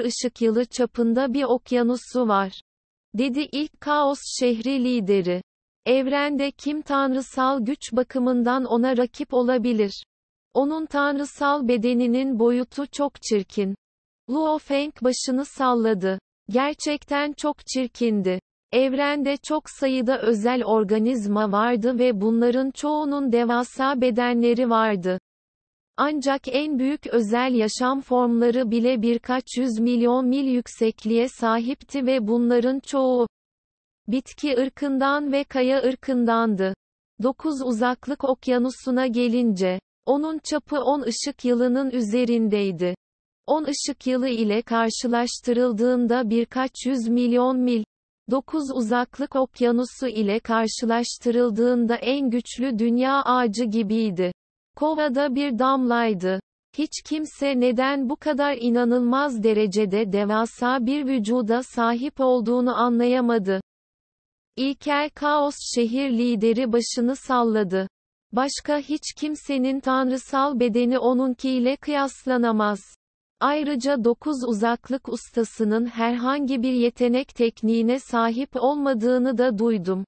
küsur ışık yılı çapında bir okyanusu var. Dedi ilk kaos şehri lideri. Evrende kim tanrısal güç bakımından ona rakip olabilir? Onun tanrısal bedeninin boyutu çok çirkin. Luo Feng başını salladı. Gerçekten çok çirkindi. Evrende çok sayıda özel organizma vardı ve bunların çoğunun devasa bedenleri vardı. Ancak en büyük özel yaşam formları bile birkaç yüz milyon mil yüksekliğe sahipti ve bunların çoğu bitki ırkından ve kaya ırkındandı. 9 uzaklık okyanusuna gelince, onun çapı 10 ışık yılının üzerindeydi. 10 ışık yılı ile karşılaştırıldığında birkaç yüz milyon mil, 9 uzaklık okyanusu ile karşılaştırıldığında en güçlü dünya ağacı gibiydi. Kovada bir damlaydı. Hiç kimse neden bu kadar inanılmaz derecede devasa bir vücuda sahip olduğunu anlayamadı. İlkel Kaos şehir lideri başını salladı. Başka hiç kimsenin tanrısal bedeni onunkiyle kıyaslanamaz. Ayrıca 9 uzaklık ustasının herhangi bir yetenek tekniğine sahip olmadığını da duydum.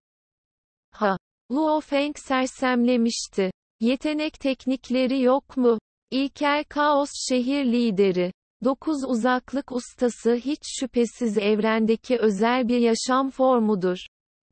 Ha! Luo Feng sersemlemişti. Yetenek teknikleri yok mu? İlker Kaos şehir lideri. 9 uzaklık ustası hiç şüphesiz evrendeki özel bir yaşam formudur,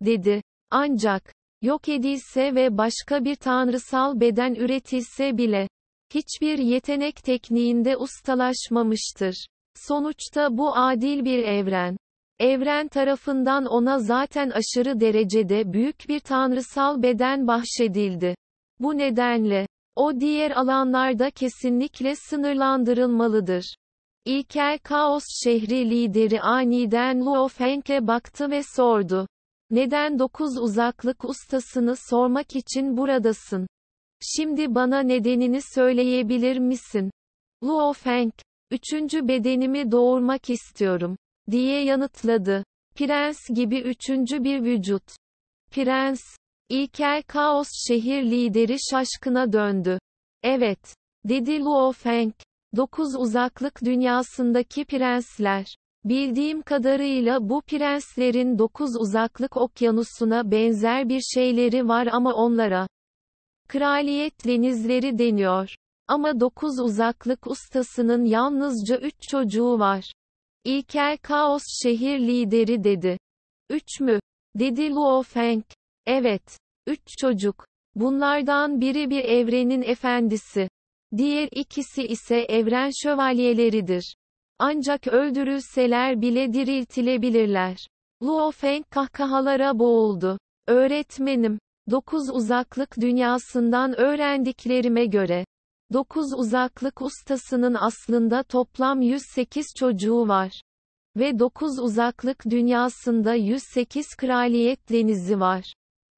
dedi. Ancak, yok edilse ve başka bir tanrısal beden üretilse bile, hiçbir yetenek tekniğinde ustalaşmamıştır. Sonuçta bu adil bir evren. Evren tarafından ona zaten aşırı derecede büyük bir tanrısal beden bahşedildi. Bu nedenle, o diğer alanlarda kesinlikle sınırlandırılmalıdır. İlkel Kaos şehri lideri aniden Feng'e baktı ve sordu. Neden dokuz uzaklık ustasını sormak için buradasın? Şimdi bana nedenini söyleyebilir misin? Luo Feng, üçüncü bedenimi doğurmak istiyorum, diye yanıtladı. Prens gibi üçüncü bir vücut. Prens, İlker Kaos şehir lideri şaşkına döndü. Evet. Dedi Luo Feng. Dokuz uzaklık dünyasındaki prensler. Bildiğim kadarıyla bu prenslerin dokuz uzaklık okyanusuna benzer bir şeyleri var ama onlara kraliyet denizleri deniyor. Ama dokuz uzaklık ustasının yalnızca üç çocuğu var. İlker Kaos şehir lideri dedi. Üç mü? Dedi Luo Feng. Evet. Üç çocuk. Bunlardan biri bir evrenin efendisi. Diğer ikisi ise evren şövalyeleridir. Ancak öldürülseler bile diriltilebilirler. Luo Feng kahkahalara boğuldu. Öğretmenim, dokuz uzaklık dünyasından öğrendiklerime göre, dokuz uzaklık ustasının aslında toplam 108 çocuğu var. Ve dokuz uzaklık dünyasında 108 kraliyet denizi var.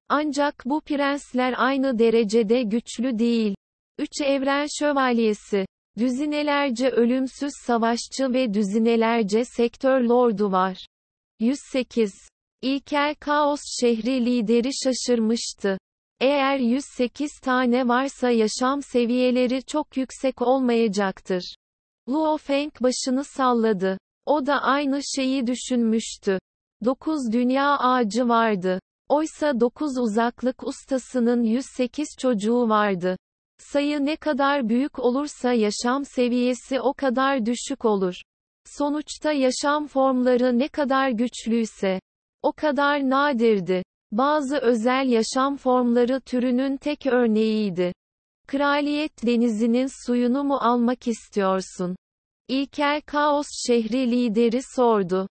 Ancak bu prensler aynı derecede güçlü değil. 3 Evren Şövalyesi Düzinelerce ölümsüz savaşçı ve düzinelerce sektör lordu var. 108. İlkel Kaos şehri lideri şaşırmıştı. Eğer 108 tane varsa yaşam seviyeleri çok yüksek olmayacaktır. Luo Feng başını salladı. O da aynı şeyi düşünmüştü. 9 dünya ağacı vardı. Oysa 9 uzaklık ustasının 108 çocuğu vardı. Sayı ne kadar büyük olursa yaşam seviyesi o kadar düşük olur. Sonuçta yaşam formları ne kadar güçlüyse o kadar nadirdi. Bazı özel yaşam formları türünün tek örneğiydi. Kraliyet denizinin suyunu mu almak istiyorsun? İlkel Kaos şehri lideri sordu.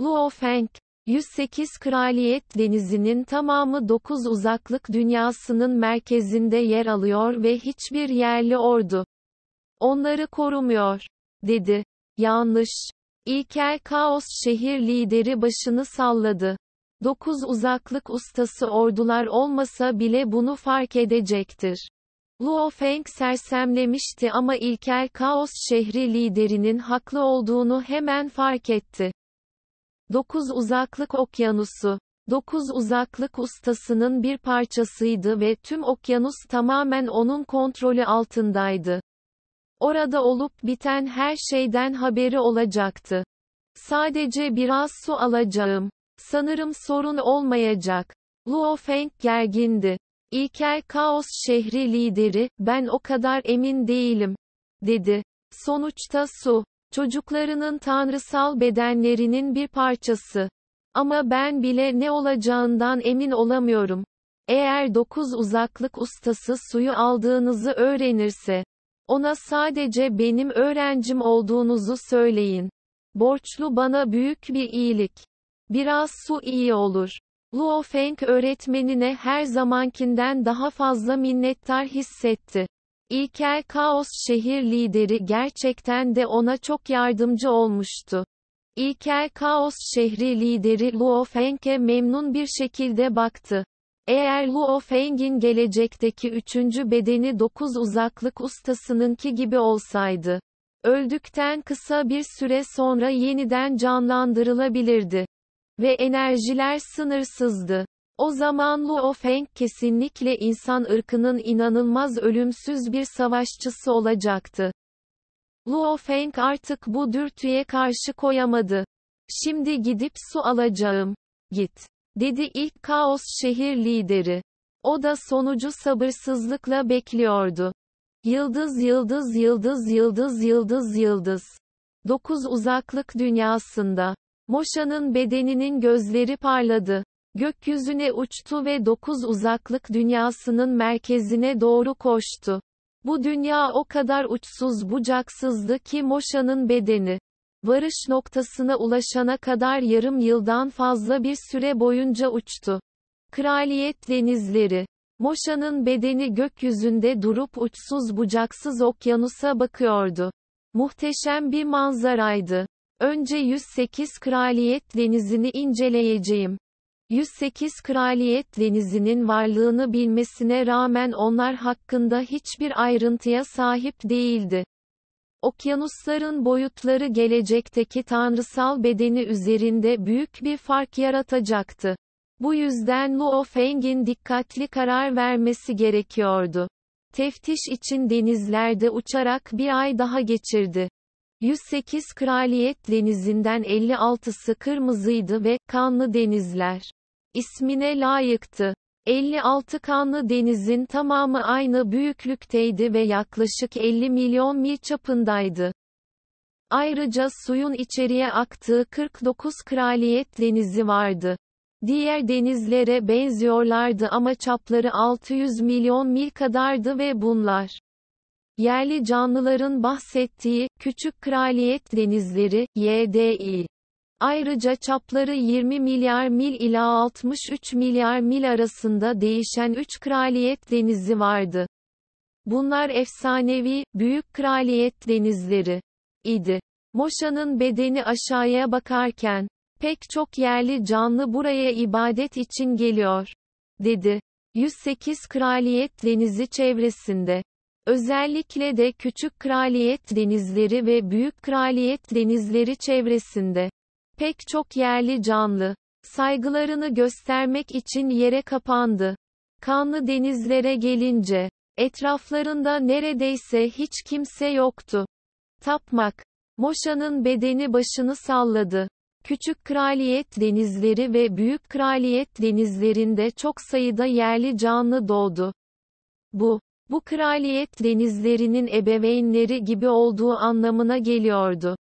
Luo Feng, 108 Kraliyet Denizi'nin tamamı 9 uzaklık dünyasının merkezinde yer alıyor ve hiçbir yerli ordu onları korumuyor, dedi. Yanlış. İlkel Kaos şehir lideri başını salladı. 9 uzaklık ustası ordular olmasa bile bunu fark edecektir. Luo Feng sersemlemişti ama İlker Kaos şehri liderinin haklı olduğunu hemen fark etti. 9 Uzaklık Okyanusu 9 uzaklık ustasının bir parçasıydı ve tüm okyanus tamamen onun kontrolü altındaydı. Orada olup biten her şeyden haberi olacaktı. Sadece biraz su alacağım. Sanırım sorun olmayacak. Luo Feng gergindi. İlkel Kaos şehri lideri, ben o kadar emin değilim, dedi. Sonuçta su, Çocuklarının tanrısal bedenlerinin bir parçası. Ama ben bile ne olacağından emin olamıyorum. Eğer dokuz uzaklık ustası suyu aldığınızı öğrenirse, ona sadece benim öğrencim olduğunuzu söyleyin. Borçlu bana büyük bir iyilik. Biraz su iyi olur. Luo Feng öğretmenine her zamankinden daha fazla minnettar hissetti. İlkel Kaos şehir lideri gerçekten de ona çok yardımcı olmuştu. İlkel Kaos şehri lideri Luo Feng'e memnun bir şekilde baktı. Eğer Luo Feng'in gelecekteki üçüncü bedeni dokuz uzaklık ustasınınki gibi olsaydı, öldükten kısa bir süre sonra yeniden canlandırılabilirdi. Ve enerjiler sınırsızdı. O zaman Luo Feng kesinlikle insan ırkının inanılmaz ölümsüz bir savaşçısı olacaktı. Luo Feng artık bu dürtüye karşı koyamadı. Şimdi gidip su alacağım. Git. Dedi ilk kaos şehir lideri. O da sonucu sabırsızlıkla bekliyordu. Yıldız yıldız yıldız yıldız yıldız yıldız. Dokuz uzaklık dünyasında. Moşa'nın bedeninin gözleri parladı. Gökyüzüne uçtu ve dokuz uzaklık dünyasının merkezine doğru koştu. Bu dünya o kadar uçsuz bucaksızdı ki Moşa'nın bedeni varış noktasına ulaşana kadar yarım yıldan fazla bir süre boyunca uçtu. Kraliyet denizleri Moşa'nın bedeni gökyüzünde durup uçsuz bucaksız okyanusa bakıyordu. Muhteşem bir manzaraydı. Önce 108 kraliyet denizini inceleyeceğim. 108 kraliyet denizinin varlığını bilmesine rağmen onlar hakkında hiçbir ayrıntıya sahip değildi. Okyanusların boyutları gelecekteki tanrısal bedeni üzerinde büyük bir fark yaratacaktı. Bu yüzden Luo Feng'in dikkatli karar vermesi gerekiyordu. Teftiş için denizlerde uçarak bir ay daha geçirdi. 108 kraliyet denizinden 56'sı kırmızıydı ve kanlı denizler ismine layıktı. 56 kanlı denizin tamamı aynı büyüklükteydi ve yaklaşık 50 milyon mil çapındaydı. Ayrıca suyun içeriye aktığı 49 kraliyet denizi vardı. Diğer denizlere benziyorlardı ama çapları 600 milyon mil kadardı ve bunlar yerli canlıların bahsettiği küçük kraliyet denizleri YDI Ayrıca çapları 20 milyar mil ila 63 milyar mil arasında değişen 3 kraliyet denizi vardı. Bunlar efsanevi, büyük kraliyet denizleri idi. Moşa'nın bedeni aşağıya bakarken, pek çok yerli canlı buraya ibadet için geliyor, dedi. 108 Kraliyet Denizi çevresinde. Özellikle de Küçük Kraliyet Denizleri ve Büyük Kraliyet Denizleri çevresinde. Pek çok yerli canlı, saygılarını göstermek için yere kapandı. Kanlı denizlere gelince, etraflarında neredeyse hiç kimse yoktu. Tapmak. Moşa'nın bedeni başını salladı. Küçük kraliyet denizleri ve büyük kraliyet denizlerinde çok sayıda yerli canlı doğdu. Bu, bu kraliyet denizlerinin ebeveynleri gibi olduğu anlamına geliyordu.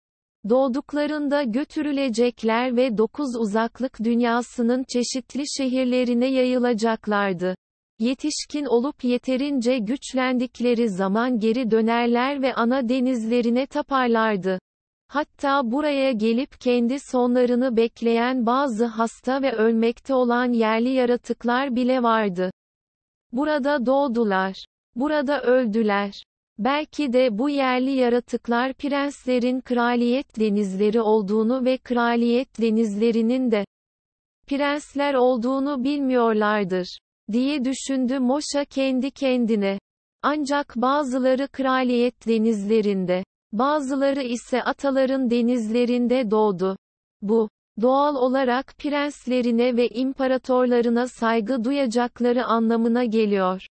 Doğduklarında götürülecekler ve dokuz uzaklık dünyasının çeşitli şehirlerine yayılacaklardı. Yetişkin olup yeterince güçlendikleri zaman geri dönerler ve ana denizlerine taparlardı. Hatta buraya gelip kendi sonlarını bekleyen bazı hasta ve ölmekte olan yerli yaratıklar bile vardı. Burada doğdular. Burada öldüler. Belki de bu yerli yaratıklar prenslerin kraliyet denizleri olduğunu ve kraliyet denizlerinin de prensler olduğunu bilmiyorlardır diye düşündü Moşa kendi kendine. Ancak bazıları kraliyet denizlerinde, bazıları ise ataların denizlerinde doğdu. Bu, doğal olarak prenslerine ve imparatorlarına saygı duyacakları anlamına geliyor.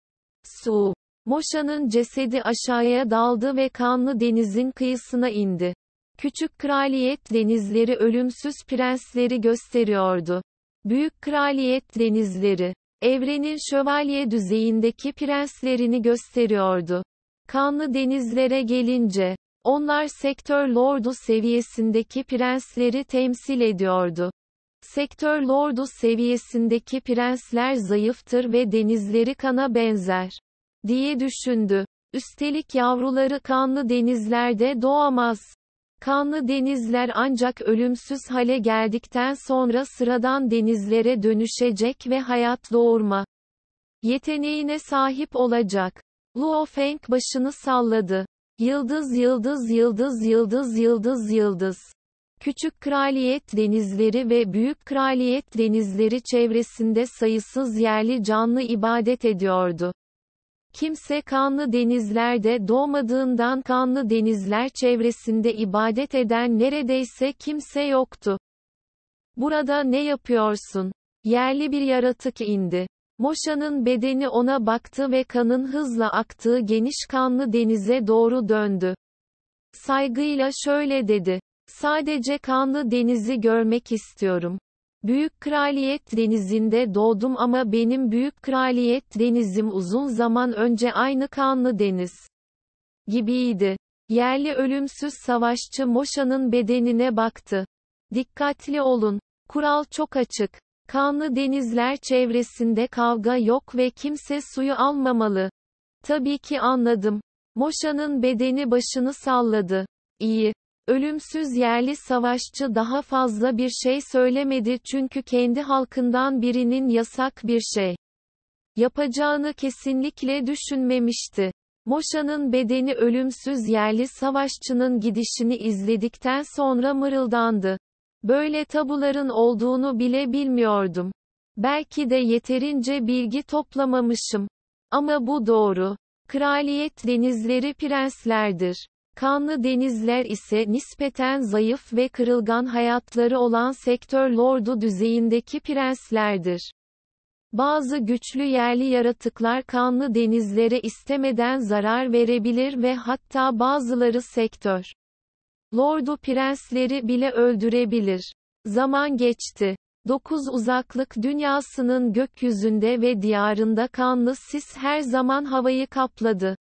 Su Moşa'nın cesedi aşağıya daldı ve kanlı denizin kıyısına indi. Küçük kraliyet denizleri ölümsüz prensleri gösteriyordu. Büyük kraliyet denizleri, evrenin şövalye düzeyindeki prenslerini gösteriyordu. Kanlı denizlere gelince, onlar sektör lordu seviyesindeki prensleri temsil ediyordu. Sektör lordu seviyesindeki prensler zayıftır ve denizleri kana benzer diye düşündü. Üstelik yavruları kanlı denizlerde doğamaz. Kanlı denizler ancak ölümsüz hale geldikten sonra sıradan denizlere dönüşecek ve hayat doğurma yeteneğine sahip olacak. Luo Feng başını salladı. Yıldız yıldız yıldız yıldız yıldız yıldız. Küçük kraliyet denizleri ve büyük kraliyet denizleri çevresinde sayısız yerli canlı ibadet ediyordu. Kimse kanlı denizlerde doğmadığından kanlı denizler çevresinde ibadet eden neredeyse kimse yoktu. Burada ne yapıyorsun? Yerli bir yaratık indi. Moşa'nın bedeni ona baktı ve kanın hızla aktığı geniş kanlı denize doğru döndü. Saygıyla şöyle dedi. Sadece kanlı denizi görmek istiyorum. Büyük Kraliyet Denizi'nde doğdum ama benim Büyük Kraliyet Denizim uzun zaman önce aynı kanlı deniz gibiydi. Yerli ölümsüz savaşçı Moşa'nın bedenine baktı. Dikkatli olun. Kural çok açık. Kanlı denizler çevresinde kavga yok ve kimse suyu almamalı. Tabii ki anladım. Moşa'nın bedeni başını salladı. İyi. Ölümsüz yerli savaşçı daha fazla bir şey söylemedi çünkü kendi halkından birinin yasak bir şey yapacağını kesinlikle düşünmemişti. Moşa'nın bedeni ölümsüz yerli savaşçının gidişini izledikten sonra mırıldandı. Böyle tabuların olduğunu bile bilmiyordum. Belki de yeterince bilgi toplamamışım. Ama bu doğru. Kraliyet denizleri prenslerdir. Kanlı denizler ise nispeten zayıf ve kırılgan hayatları olan sektör lordu düzeyindeki prenslerdir. Bazı güçlü yerli yaratıklar kanlı denizlere istemeden zarar verebilir ve hatta bazıları sektör lordu prensleri bile öldürebilir. Zaman geçti. Dokuz uzaklık dünyasının gökyüzünde ve diyarında kanlı sis her zaman havayı kapladı.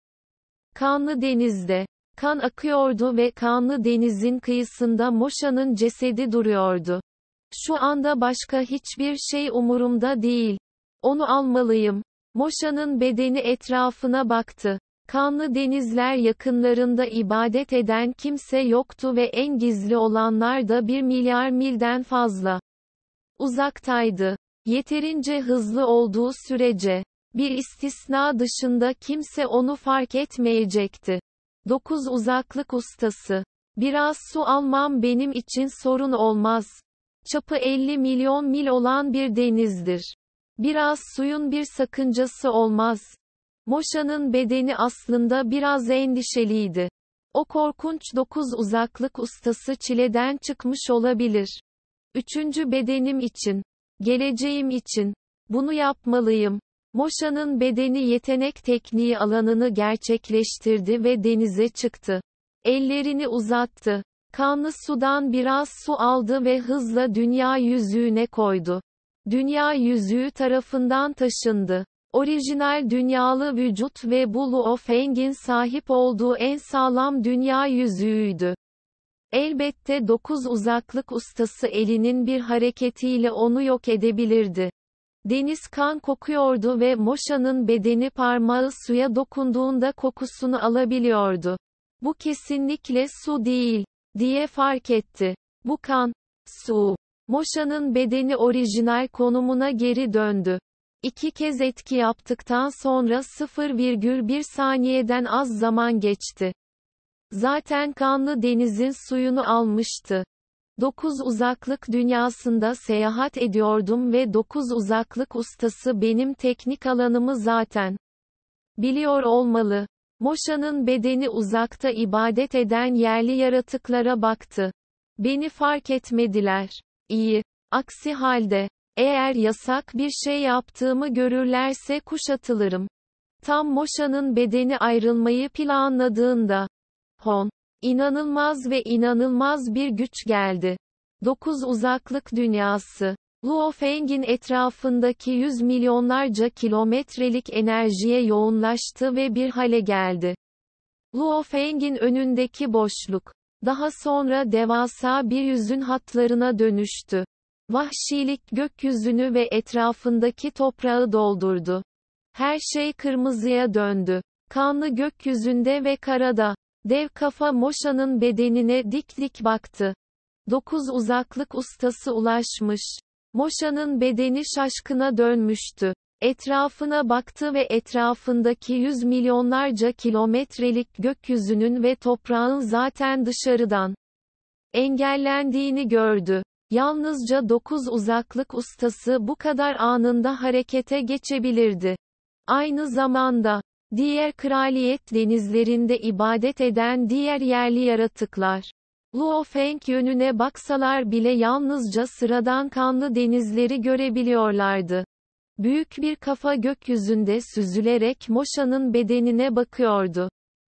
Kanlı denizde Kan akıyordu ve kanlı denizin kıyısında Moşa'nın cesedi duruyordu. Şu anda başka hiçbir şey umurumda değil. Onu almalıyım. Moşa'nın bedeni etrafına baktı. Kanlı denizler yakınlarında ibadet eden kimse yoktu ve en gizli olanlar da bir milyar milden fazla uzaktaydı. Yeterince hızlı olduğu sürece bir istisna dışında kimse onu fark etmeyecekti. 9 uzaklık ustası. Biraz su almam benim için sorun olmaz. Çapı 50 milyon mil olan bir denizdir. Biraz suyun bir sakıncası olmaz. Moşa'nın bedeni aslında biraz endişeliydi. O korkunç 9 uzaklık ustası çileden çıkmış olabilir. Üçüncü bedenim için, geleceğim için bunu yapmalıyım. Moşa'nın bedeni yetenek tekniği alanını gerçekleştirdi ve denize çıktı. Ellerini uzattı. Kanlı sudan biraz su aldı ve hızla dünya yüzüğüne koydu. Dünya yüzüğü tarafından taşındı. Orijinal dünyalı vücut ve Bulu of Engin sahip olduğu en sağlam dünya yüzüğüydü. Elbette dokuz uzaklık ustası elinin bir hareketiyle onu yok edebilirdi. Deniz kan kokuyordu ve Moşa'nın bedeni parmağı suya dokunduğunda kokusunu alabiliyordu. Bu kesinlikle su değil, diye fark etti. Bu kan, su. Moşa'nın bedeni orijinal konumuna geri döndü. İki kez etki yaptıktan sonra 0,1 saniyeden az zaman geçti. Zaten kanlı denizin suyunu almıştı. Dokuz uzaklık dünyasında seyahat ediyordum ve dokuz uzaklık ustası benim teknik alanımı zaten biliyor olmalı. Moşa'nın bedeni uzakta ibadet eden yerli yaratıklara baktı. Beni fark etmediler. İyi. Aksi halde, eğer yasak bir şey yaptığımı görürlerse kuşatılırım. Tam Moşa'nın bedeni ayrılmayı planladığında, Hon, İnanılmaz ve inanılmaz bir güç geldi. 9 uzaklık dünyası. Luo Feng'in etrafındaki yüz milyonlarca kilometrelik enerjiye yoğunlaştı ve bir hale geldi. Luo Feng'in önündeki boşluk. Daha sonra devasa bir yüzün hatlarına dönüştü. Vahşilik gökyüzünü ve etrafındaki toprağı doldurdu. Her şey kırmızıya döndü. Kanlı gökyüzünde ve karada. Dev kafa Moşa'nın bedenine dik dik baktı. Dokuz uzaklık ustası ulaşmış. Moşa'nın bedeni şaşkına dönmüştü. Etrafına baktı ve etrafındaki yüz milyonlarca kilometrelik gökyüzünün ve toprağın zaten dışarıdan engellendiğini gördü. Yalnızca dokuz uzaklık ustası bu kadar anında harekete geçebilirdi. Aynı zamanda, diğer kraliyet denizlerinde ibadet eden diğer yerli yaratıklar. Luofeng yönüne baksalar bile yalnızca sıradan kanlı denizleri görebiliyorlardı. Büyük bir kafa gökyüzünde süzülerek Moşa'nın bedenine bakıyordu.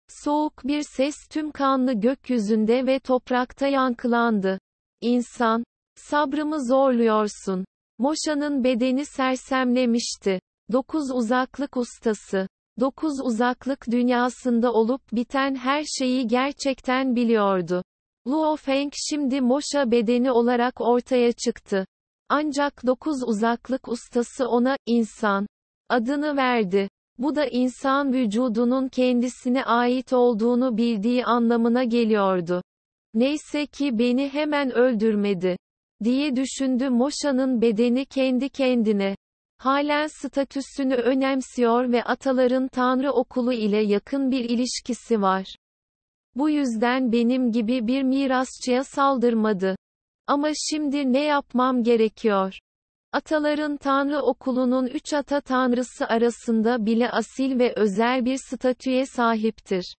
Soğuk bir ses tüm kanlı gökyüzünde ve toprakta yankılandı. İnsan, sabrımı zorluyorsun. Moşa'nın bedeni sersemlemişti. 9 uzaklık ustası Dokuz uzaklık dünyasında olup biten her şeyi gerçekten biliyordu. Luo Feng şimdi Moşa bedeni olarak ortaya çıktı. Ancak dokuz uzaklık ustası ona, insan, adını verdi. Bu da insan vücudunun kendisine ait olduğunu bildiği anlamına geliyordu. Neyse ki beni hemen öldürmedi. Diye düşündü Moşa'nın bedeni kendi kendine halen statüsünü önemsiyor ve ataların Tanrı okulu ile yakın bir ilişkisi var. Bu yüzden benim gibi bir mirasçıya saldırmadı. Ama şimdi ne yapmam gerekiyor? Ataların Tanrı okulunun üç ata tanrısı arasında bile asil ve özel bir statüye sahiptir.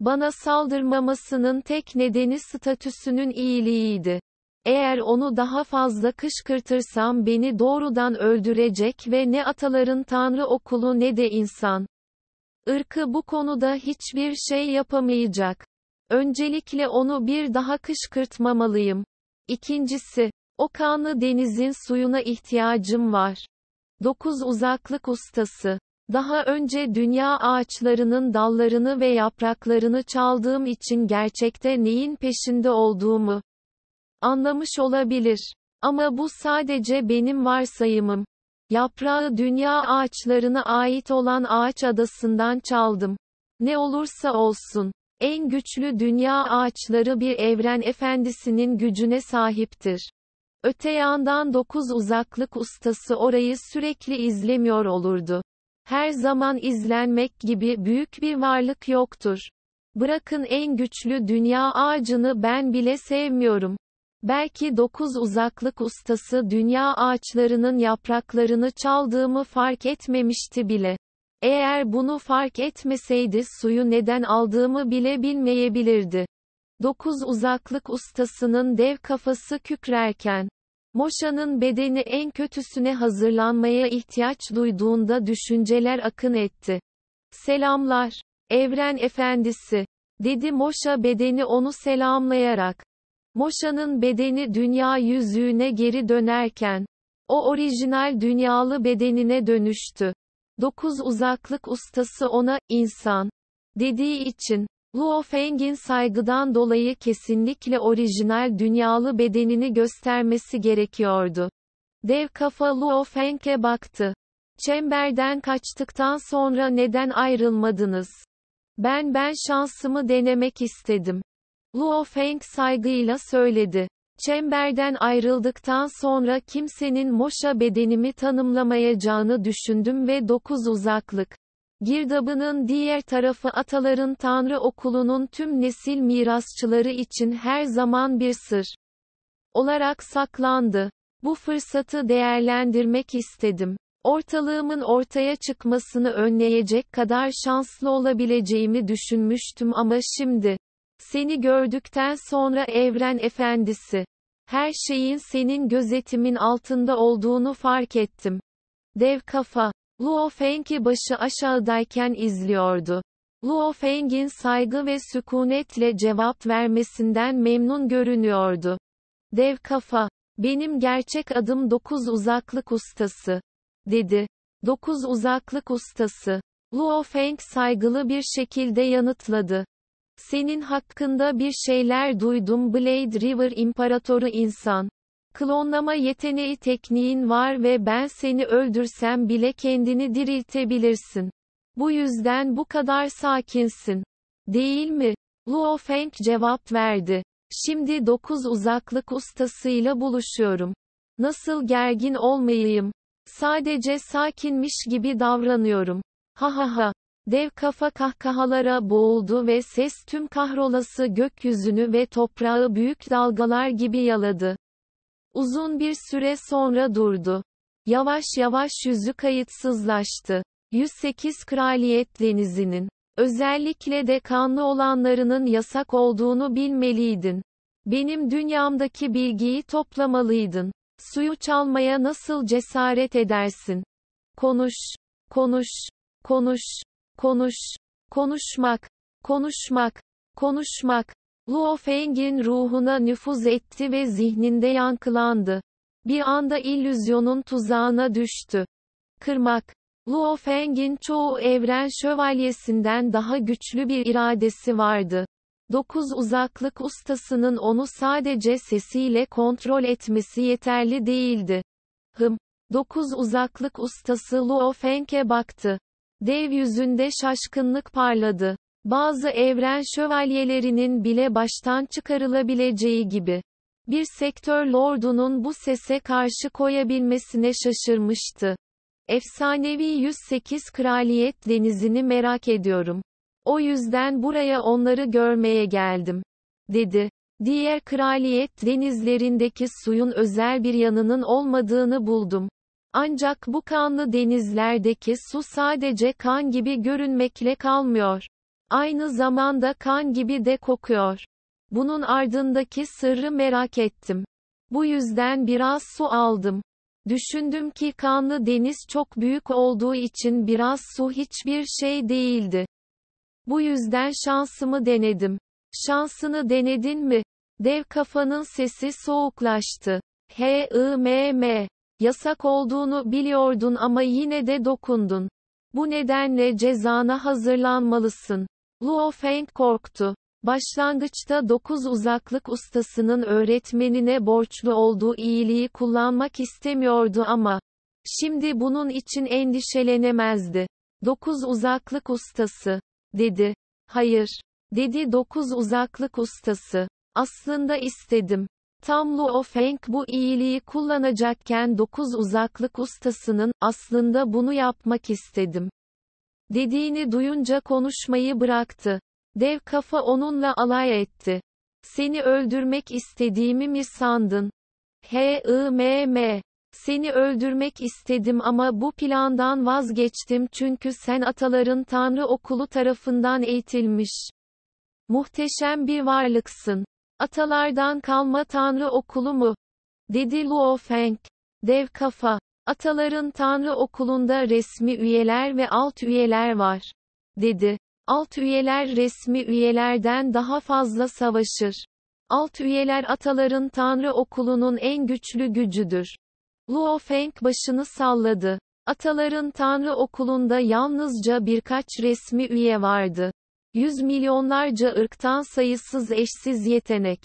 Bana saldırmamasının tek nedeni statüsünün iyiliğiydi. Eğer onu daha fazla kışkırtırsam beni doğrudan öldürecek ve ne ataların tanrı okulu ne de insan ırkı bu konuda hiçbir şey yapamayacak. Öncelikle onu bir daha kışkırtmamalıyım. İkincisi, o kanlı denizin suyuna ihtiyacım var. 9 uzaklık ustası. Daha önce dünya ağaçlarının dallarını ve yapraklarını çaldığım için gerçekte neyin peşinde olduğumu anlamış olabilir. Ama bu sadece benim varsayımım. Yaprağı dünya ağaçlarına ait olan ağaç adasından çaldım. Ne olursa olsun, en güçlü dünya ağaçları bir evren efendisinin gücüne sahiptir. Öte yandan dokuz uzaklık ustası orayı sürekli izlemiyor olurdu. Her zaman izlenmek gibi büyük bir varlık yoktur. Bırakın en güçlü dünya ağacını ben bile sevmiyorum. Belki dokuz uzaklık ustası dünya ağaçlarının yapraklarını çaldığımı fark etmemişti bile. Eğer bunu fark etmeseydi suyu neden aldığımı bile bilmeyebilirdi. Dokuz uzaklık ustasının dev kafası kükrerken, Moşa'nın bedeni en kötüsüne hazırlanmaya ihtiyaç duyduğunda düşünceler akın etti. Selamlar, Evren Efendisi, dedi Moşa bedeni onu selamlayarak. Moşa'nın bedeni dünya yüzüğüne geri dönerken, o orijinal dünyalı bedenine dönüştü. Dokuz uzaklık ustası ona, insan, dediği için, Luo Feng'in saygıdan dolayı kesinlikle orijinal dünyalı bedenini göstermesi gerekiyordu. Dev kafa Luo Feng'e baktı. Çemberden kaçtıktan sonra neden ayrılmadınız? Ben ben şansımı denemek istedim. Luo Feng saygıyla söyledi. Çemberden ayrıldıktan sonra kimsenin moşa bedenimi tanımlamayacağını düşündüm ve dokuz uzaklık. Girdabının diğer tarafı ataların Tanrı okulunun tüm nesil mirasçıları için her zaman bir sır olarak saklandı. Bu fırsatı değerlendirmek istedim. Ortalığımın ortaya çıkmasını önleyecek kadar şanslı olabileceğimi düşünmüştüm ama şimdi seni gördükten sonra evren efendisi. Her şeyin senin gözetimin altında olduğunu fark ettim. Dev kafa. Luo Feng'i başı aşağıdayken izliyordu. Luo Feng'in saygı ve sükunetle cevap vermesinden memnun görünüyordu. Dev kafa. Benim gerçek adım 9 uzaklık ustası. Dedi. 9 uzaklık ustası. Luo Feng saygılı bir şekilde yanıtladı. Senin hakkında bir şeyler duydum Blade River İmparatoru insan. Klonlama yeteneği tekniğin var ve ben seni öldürsem bile kendini diriltebilirsin. Bu yüzden bu kadar sakinsin. Değil mi? Luo Feng cevap verdi. Şimdi dokuz uzaklık ustasıyla buluşuyorum. Nasıl gergin olmayayım? Sadece sakinmiş gibi davranıyorum. Ha ha ha. Dev kafa kahkahalara boğuldu ve ses tüm kahrolası gökyüzünü ve toprağı büyük dalgalar gibi yaladı. Uzun bir süre sonra durdu. Yavaş yavaş yüzü kayıtsızlaştı. 108 Kraliyet Denizi'nin özellikle de kanlı olanlarının yasak olduğunu bilmeliydin. Benim dünyamdaki bilgiyi toplamalıydın. Suyu çalmaya nasıl cesaret edersin? Konuş, konuş, konuş konuş, konuşmak, konuşmak, konuşmak, Luo Feng'in ruhuna nüfuz etti ve zihninde yankılandı. Bir anda illüzyonun tuzağına düştü. Kırmak Luo Feng'in çoğu evren şövalyesinden daha güçlü bir iradesi vardı. Dokuz uzaklık ustasının onu sadece sesiyle kontrol etmesi yeterli değildi. Hım, dokuz uzaklık ustası Luo Feng'e baktı. Dev yüzünde şaşkınlık parladı. Bazı evren şövalyelerinin bile baştan çıkarılabileceği gibi. Bir sektör lordunun bu sese karşı koyabilmesine şaşırmıştı. Efsanevi 108 kraliyet denizini merak ediyorum. O yüzden buraya onları görmeye geldim, dedi. Diğer kraliyet denizlerindeki suyun özel bir yanının olmadığını buldum. Ancak bu kanlı denizlerdeki su sadece kan gibi görünmekle kalmıyor. Aynı zamanda kan gibi de kokuyor. Bunun ardındaki sırrı merak ettim. Bu yüzden biraz su aldım. Düşündüm ki kanlı deniz çok büyük olduğu için biraz su hiçbir şey değildi. Bu yüzden şansımı denedim. Şansını denedin mi? Dev kafanın sesi soğuklaştı. H-I-M-M Yasak olduğunu biliyordun ama yine de dokundun. Bu nedenle cezana hazırlanmalısın. Luo Feng korktu. Başlangıçta 9 uzaklık ustasının öğretmenine borçlu olduğu iyiliği kullanmak istemiyordu ama şimdi bunun için endişelenemezdi. 9 uzaklık ustası dedi. Hayır dedi 9 uzaklık ustası. Aslında istedim Tam Luo Feng bu iyiliği kullanacakken 9 uzaklık ustasının, aslında bunu yapmak istedim. Dediğini duyunca konuşmayı bıraktı. Dev kafa onunla alay etti. Seni öldürmek istediğimi mi sandın? H-I-M-M. Seni öldürmek istedim ama bu plandan vazgeçtim çünkü sen ataların Tanrı okulu tarafından eğitilmiş. Muhteşem bir varlıksın. Atalardan kalma Tanrı okulu mu? Dedi Luo Feng. Dev kafa. Ataların Tanrı okulunda resmi üyeler ve alt üyeler var. Dedi. Alt üyeler resmi üyelerden daha fazla savaşır. Alt üyeler ataların Tanrı okulunun en güçlü gücüdür. Luo Feng başını salladı. Ataların Tanrı okulunda yalnızca birkaç resmi üye vardı. Yüz milyonlarca ırktan sayısız eşsiz yetenek.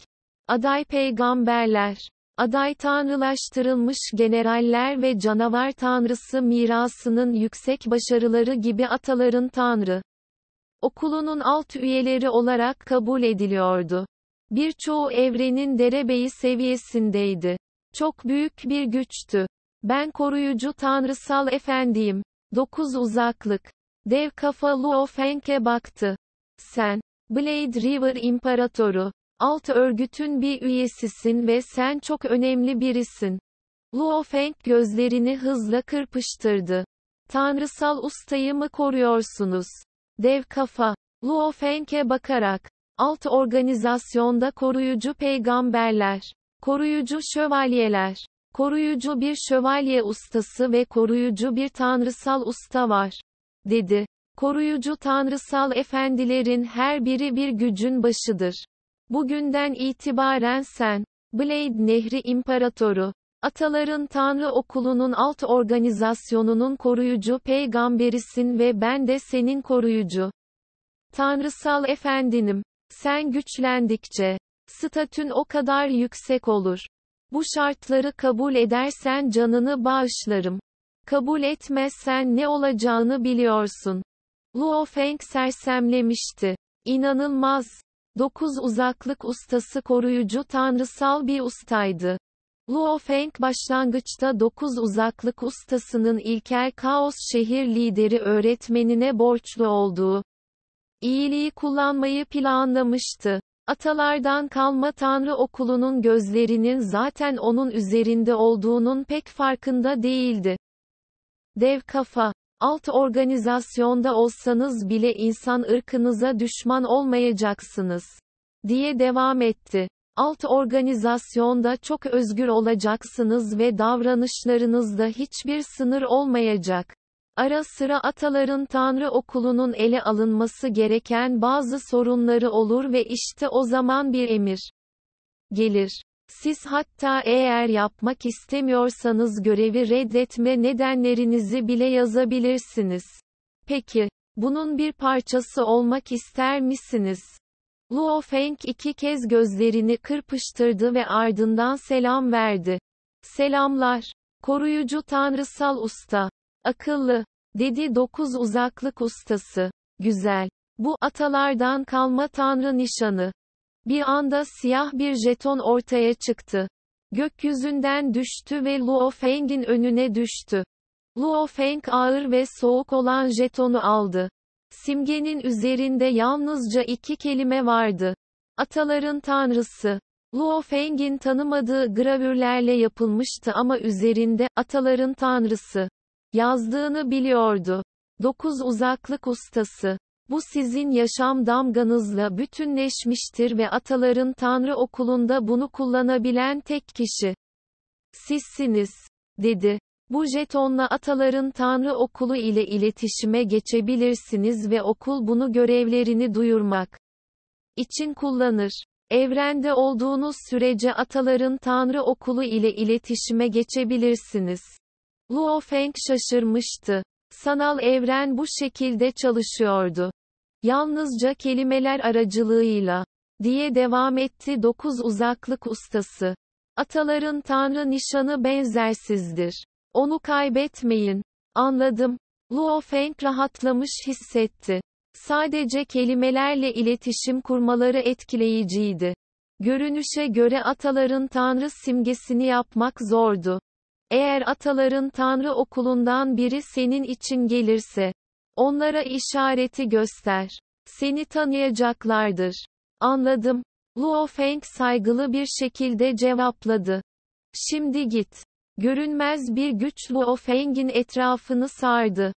Aday peygamberler. Aday tanrılaştırılmış generaller ve canavar tanrısı mirasının yüksek başarıları gibi ataların tanrı okulunun alt üyeleri olarak kabul ediliyordu. Birçoğu evrenin derebeyi seviyesindeydi. Çok büyük bir güçtü. Ben koruyucu tanrısal efendiyim. 9 uzaklık. Dev kafa Luo Feng'e baktı. Sen, Blade River İmparatoru, alt örgütün bir üyesisin ve sen çok önemli birisin. Luo Feng gözlerini hızla kırpıştırdı. Tanrısal ustayı mı koruyorsunuz? Dev kafa. Luo Feng'e bakarak. Alt organizasyonda koruyucu peygamberler. Koruyucu şövalyeler. Koruyucu bir şövalye ustası ve koruyucu bir tanrısal usta var. Dedi. Koruyucu tanrısal efendilerin her biri bir gücün başıdır. Bugünden itibaren sen, Blade Nehri İmparatoru, Ataların Tanrı Okulu'nun alt organizasyonunun koruyucu peygamberisin ve ben de senin koruyucu. Tanrısal efendinim, sen güçlendikçe, statün o kadar yüksek olur. Bu şartları kabul edersen canını bağışlarım. Kabul etmezsen ne olacağını biliyorsun. Luo Feng sersemlemişti. İnanılmaz. Dokuz uzaklık ustası koruyucu tanrısal bir ustaydı. Luo Feng başlangıçta 9 uzaklık ustasının ilkel kaos şehir lideri öğretmenine borçlu olduğu iyiliği kullanmayı planlamıştı. Atalardan kalma Tanrı okulunun gözlerinin zaten onun üzerinde olduğunun pek farkında değildi. Dev kafa alt organizasyonda olsanız bile insan ırkınıza düşman olmayacaksınız, diye devam etti. Alt organizasyonda çok özgür olacaksınız ve davranışlarınızda hiçbir sınır olmayacak. Ara sıra ataların Tanrı okulunun ele alınması gereken bazı sorunları olur ve işte o zaman bir emir gelir. Siz hatta eğer yapmak istemiyorsanız görevi reddetme nedenlerinizi bile yazabilirsiniz. Peki, bunun bir parçası olmak ister misiniz? Luo Feng iki kez gözlerini kırpıştırdı ve ardından selam verdi. Selamlar. Koruyucu tanrısal usta. Akıllı. Dedi dokuz uzaklık ustası. Güzel. Bu atalardan kalma tanrı nişanı. Bir anda siyah bir jeton ortaya çıktı. Gökyüzünden düştü ve Luo Feng'in önüne düştü. Luo Feng ağır ve soğuk olan jetonu aldı. Simgenin üzerinde yalnızca iki kelime vardı. Ataların tanrısı. Luo Feng'in tanımadığı gravürlerle yapılmıştı ama üzerinde ataların tanrısı yazdığını biliyordu. 9 uzaklık ustası bu sizin yaşam damganızla bütünleşmiştir ve ataların Tanrı okulunda bunu kullanabilen tek kişi sizsiniz, dedi. Bu jetonla ataların Tanrı okulu ile iletişime geçebilirsiniz ve okul bunu görevlerini duyurmak için kullanır. Evrende olduğunuz sürece ataların Tanrı okulu ile iletişime geçebilirsiniz. Luo Feng şaşırmıştı. Sanal evren bu şekilde çalışıyordu. Yalnızca kelimeler aracılığıyla diye devam etti dokuz uzaklık ustası. Ataların tanrı nişanı benzersizdir. Onu kaybetmeyin. Anladım. Luo Feng rahatlamış hissetti. Sadece kelimelerle iletişim kurmaları etkileyiciydi. Görünüşe göre ataların tanrı simgesini yapmak zordu. Eğer ataların tanrı okulundan biri senin için gelirse, Onlara işareti göster. Seni tanıyacaklardır. Anladım. Luo Feng saygılı bir şekilde cevapladı. Şimdi git. Görünmez bir güç Luo Feng'in etrafını sardı.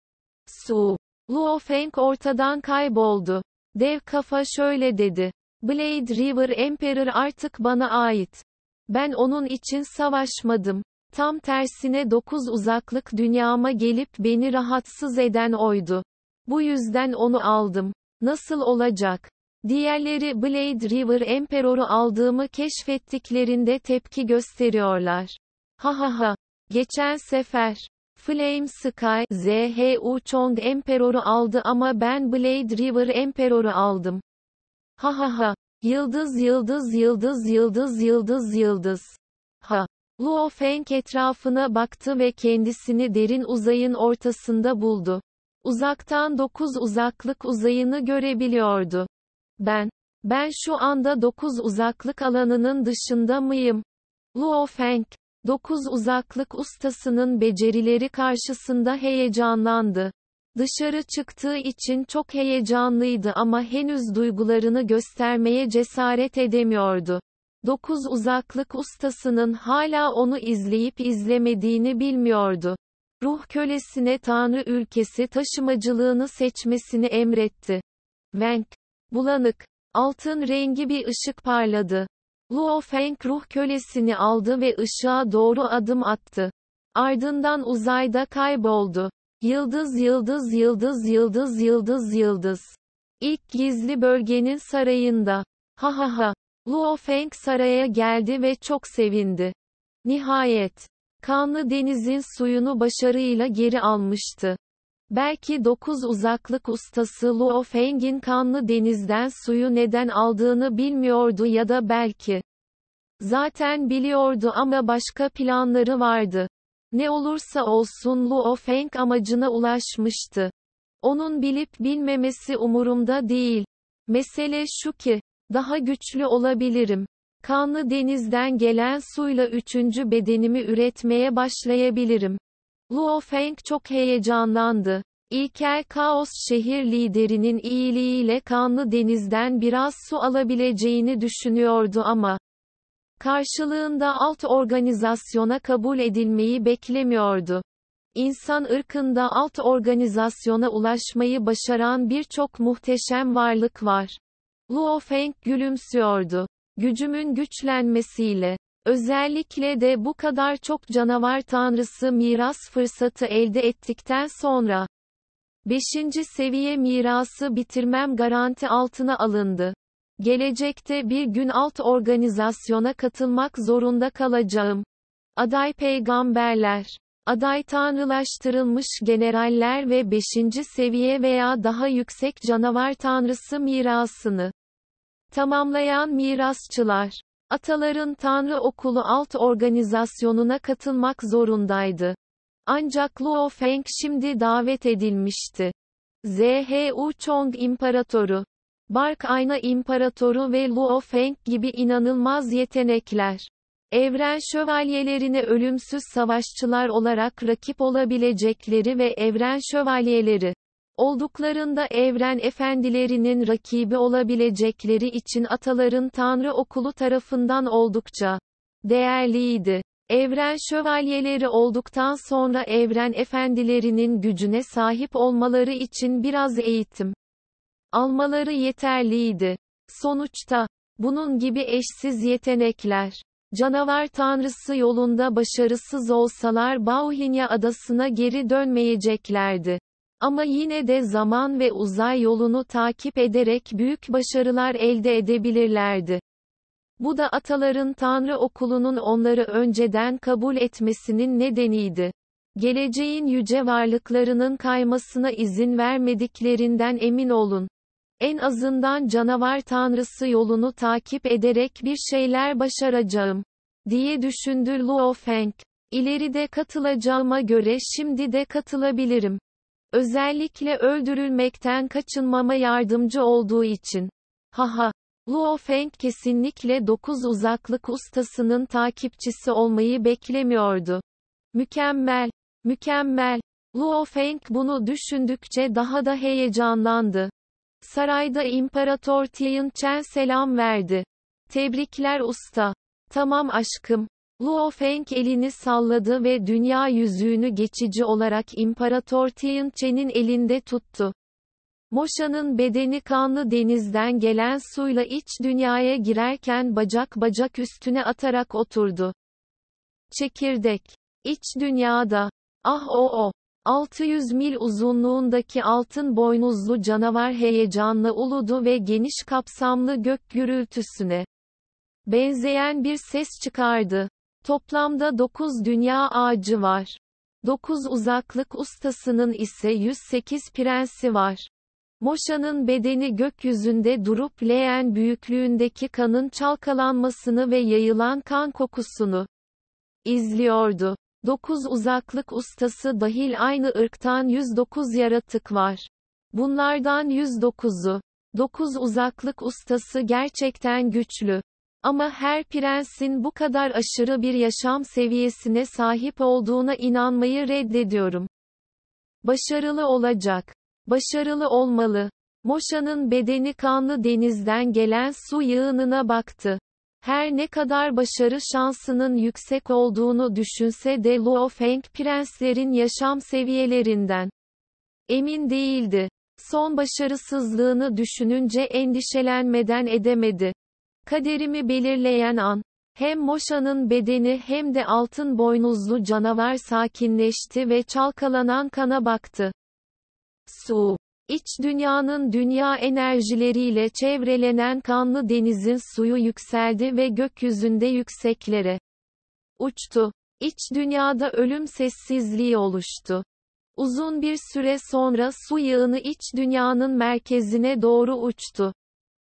Su. Luo Feng ortadan kayboldu. Dev kafa şöyle dedi. Blade River Emperor artık bana ait. Ben onun için savaşmadım. Tam tersine dokuz uzaklık dünyama gelip beni rahatsız eden oydu. Bu yüzden onu aldım. Nasıl olacak? Diğerleri Blade River Emperor'u aldığımı keşfettiklerinde tepki gösteriyorlar. Ha ha ha. Geçen sefer, Flame Sky, ZHU Chong Emperor'u aldı ama ben Blade River Emperor'u aldım. Ha ha ha. Yıldız yıldız yıldız yıldız yıldız yıldız. Ha. Luo Feng etrafına baktı ve kendisini derin uzayın ortasında buldu. Uzaktan dokuz uzaklık uzayını görebiliyordu. Ben, ben şu anda dokuz uzaklık alanının dışında mıyım? Luo Feng, dokuz uzaklık ustasının becerileri karşısında heyecanlandı. Dışarı çıktığı için çok heyecanlıydı ama henüz duygularını göstermeye cesaret edemiyordu. 9 uzaklık ustasının hala onu izleyip izlemediğini bilmiyordu. Ruh kölesine Tanrı ülkesi taşımacılığını seçmesini emretti. Venk, bulanık, altın rengi bir ışık parladı. Luo Feng ruh kölesini aldı ve ışığa doğru adım attı. Ardından uzayda kayboldu. Yıldız yıldız yıldız yıldız yıldız yıldız. İlk gizli bölgenin sarayında. Ha ha ha. Luo Feng saraya geldi ve çok sevindi. Nihayet, kanlı denizin suyunu başarıyla geri almıştı. Belki dokuz uzaklık ustası Luo Feng'in kanlı denizden suyu neden aldığını bilmiyordu ya da belki zaten biliyordu ama başka planları vardı. Ne olursa olsun Luo Feng amacına ulaşmıştı. Onun bilip bilmemesi umurumda değil. Mesele şu ki, daha güçlü olabilirim. Kanlı denizden gelen suyla üçüncü bedenimi üretmeye başlayabilirim. Luo Feng çok heyecanlandı. İlkel Kaos şehir liderinin iyiliğiyle kanlı denizden biraz su alabileceğini düşünüyordu ama karşılığında alt organizasyona kabul edilmeyi beklemiyordu. İnsan ırkında alt organizasyona ulaşmayı başaran birçok muhteşem varlık var. Luo Feng gülümsüyordu. Gücümün güçlenmesiyle, özellikle de bu kadar çok canavar tanrısı miras fırsatı elde ettikten sonra, 5. seviye mirası bitirmem garanti altına alındı. Gelecekte bir gün alt organizasyona katılmak zorunda kalacağım. Aday peygamberler Aday tanrılaştırılmış generaller ve 5. seviye veya daha yüksek canavar tanrısı mirasını tamamlayan mirasçılar ataların Tanrı Okulu alt organizasyonuna katılmak zorundaydı. Ancak Luo Feng şimdi davet edilmişti. ZHU Chong İmparatoru, Bark Ayna İmparatoru ve Luo Feng gibi inanılmaz yetenekler Evren şövalyelerini ölümsüz savaşçılar olarak rakip olabilecekleri ve evren şövalyeleri olduklarında evren efendilerinin rakibi olabilecekleri için ataların Tanrı okulu tarafından oldukça değerliydi. Evren şövalyeleri olduktan sonra evren efendilerinin gücüne sahip olmaları için biraz eğitim almaları yeterliydi. Sonuçta, bunun gibi eşsiz yetenekler, Canavar tanrısı yolunda başarısız olsalar Bauhinya adasına geri dönmeyeceklerdi. Ama yine de zaman ve uzay yolunu takip ederek büyük başarılar elde edebilirlerdi. Bu da ataların Tanrı okulunun onları önceden kabul etmesinin nedeniydi. Geleceğin yüce varlıklarının kaymasına izin vermediklerinden emin olun. En azından canavar tanrısı yolunu takip ederek bir şeyler başaracağım, diye düşündü Luo Feng. İleride katılacağıma göre şimdi de katılabilirim. Özellikle öldürülmekten kaçınmama yardımcı olduğu için. Haha. Luo Feng kesinlikle 9 uzaklık ustasının takipçisi olmayı beklemiyordu. Mükemmel, mükemmel. Luo Feng bunu düşündükçe daha da heyecanlandı. Sarayda İmparator Tian Chen selam verdi. Tebrikler usta. Tamam aşkım. Luo Feng elini salladı ve dünya yüzüğünü geçici olarak İmparator Tian Chen'in elinde tuttu. Moşa'nın bedeni kanlı denizden gelen suyla iç dünyaya girerken bacak bacak üstüne atarak oturdu. Çekirdek. İç dünyada. Ah o o. 600 mil uzunluğundaki altın boynuzlu canavar heyecanla uludu ve geniş kapsamlı gök gürültüsüne benzeyen bir ses çıkardı. Toplamda 9 dünya ağacı var. 9 uzaklık ustasının ise 108 prensi var. Moşa'nın bedeni gökyüzünde durup Leyen büyüklüğündeki kanın çalkalanmasını ve yayılan kan kokusunu izliyordu. 9 uzaklık ustası dahil aynı ırktan 109 yaratık var. Bunlardan 109'u 9 uzaklık ustası gerçekten güçlü. Ama her prensin bu kadar aşırı bir yaşam seviyesine sahip olduğuna inanmayı reddediyorum. Başarılı olacak. Başarılı olmalı. Moşa'nın bedeni kanlı denizden gelen su yığınına baktı. Her ne kadar başarı şansının yüksek olduğunu düşünse de Luo Feng prenslerin yaşam seviyelerinden emin değildi. Son başarısızlığını düşününce endişelenmeden edemedi. Kaderimi belirleyen an, hem Moşa'nın bedeni hem de altın boynuzlu canavar sakinleşti ve çalkalanan kana baktı. Su İç dünyanın dünya enerjileriyle çevrelenen kanlı denizin suyu yükseldi ve gökyüzünde yükseklere uçtu. İç dünyada ölüm sessizliği oluştu. Uzun bir süre sonra su yığını iç dünyanın merkezine doğru uçtu.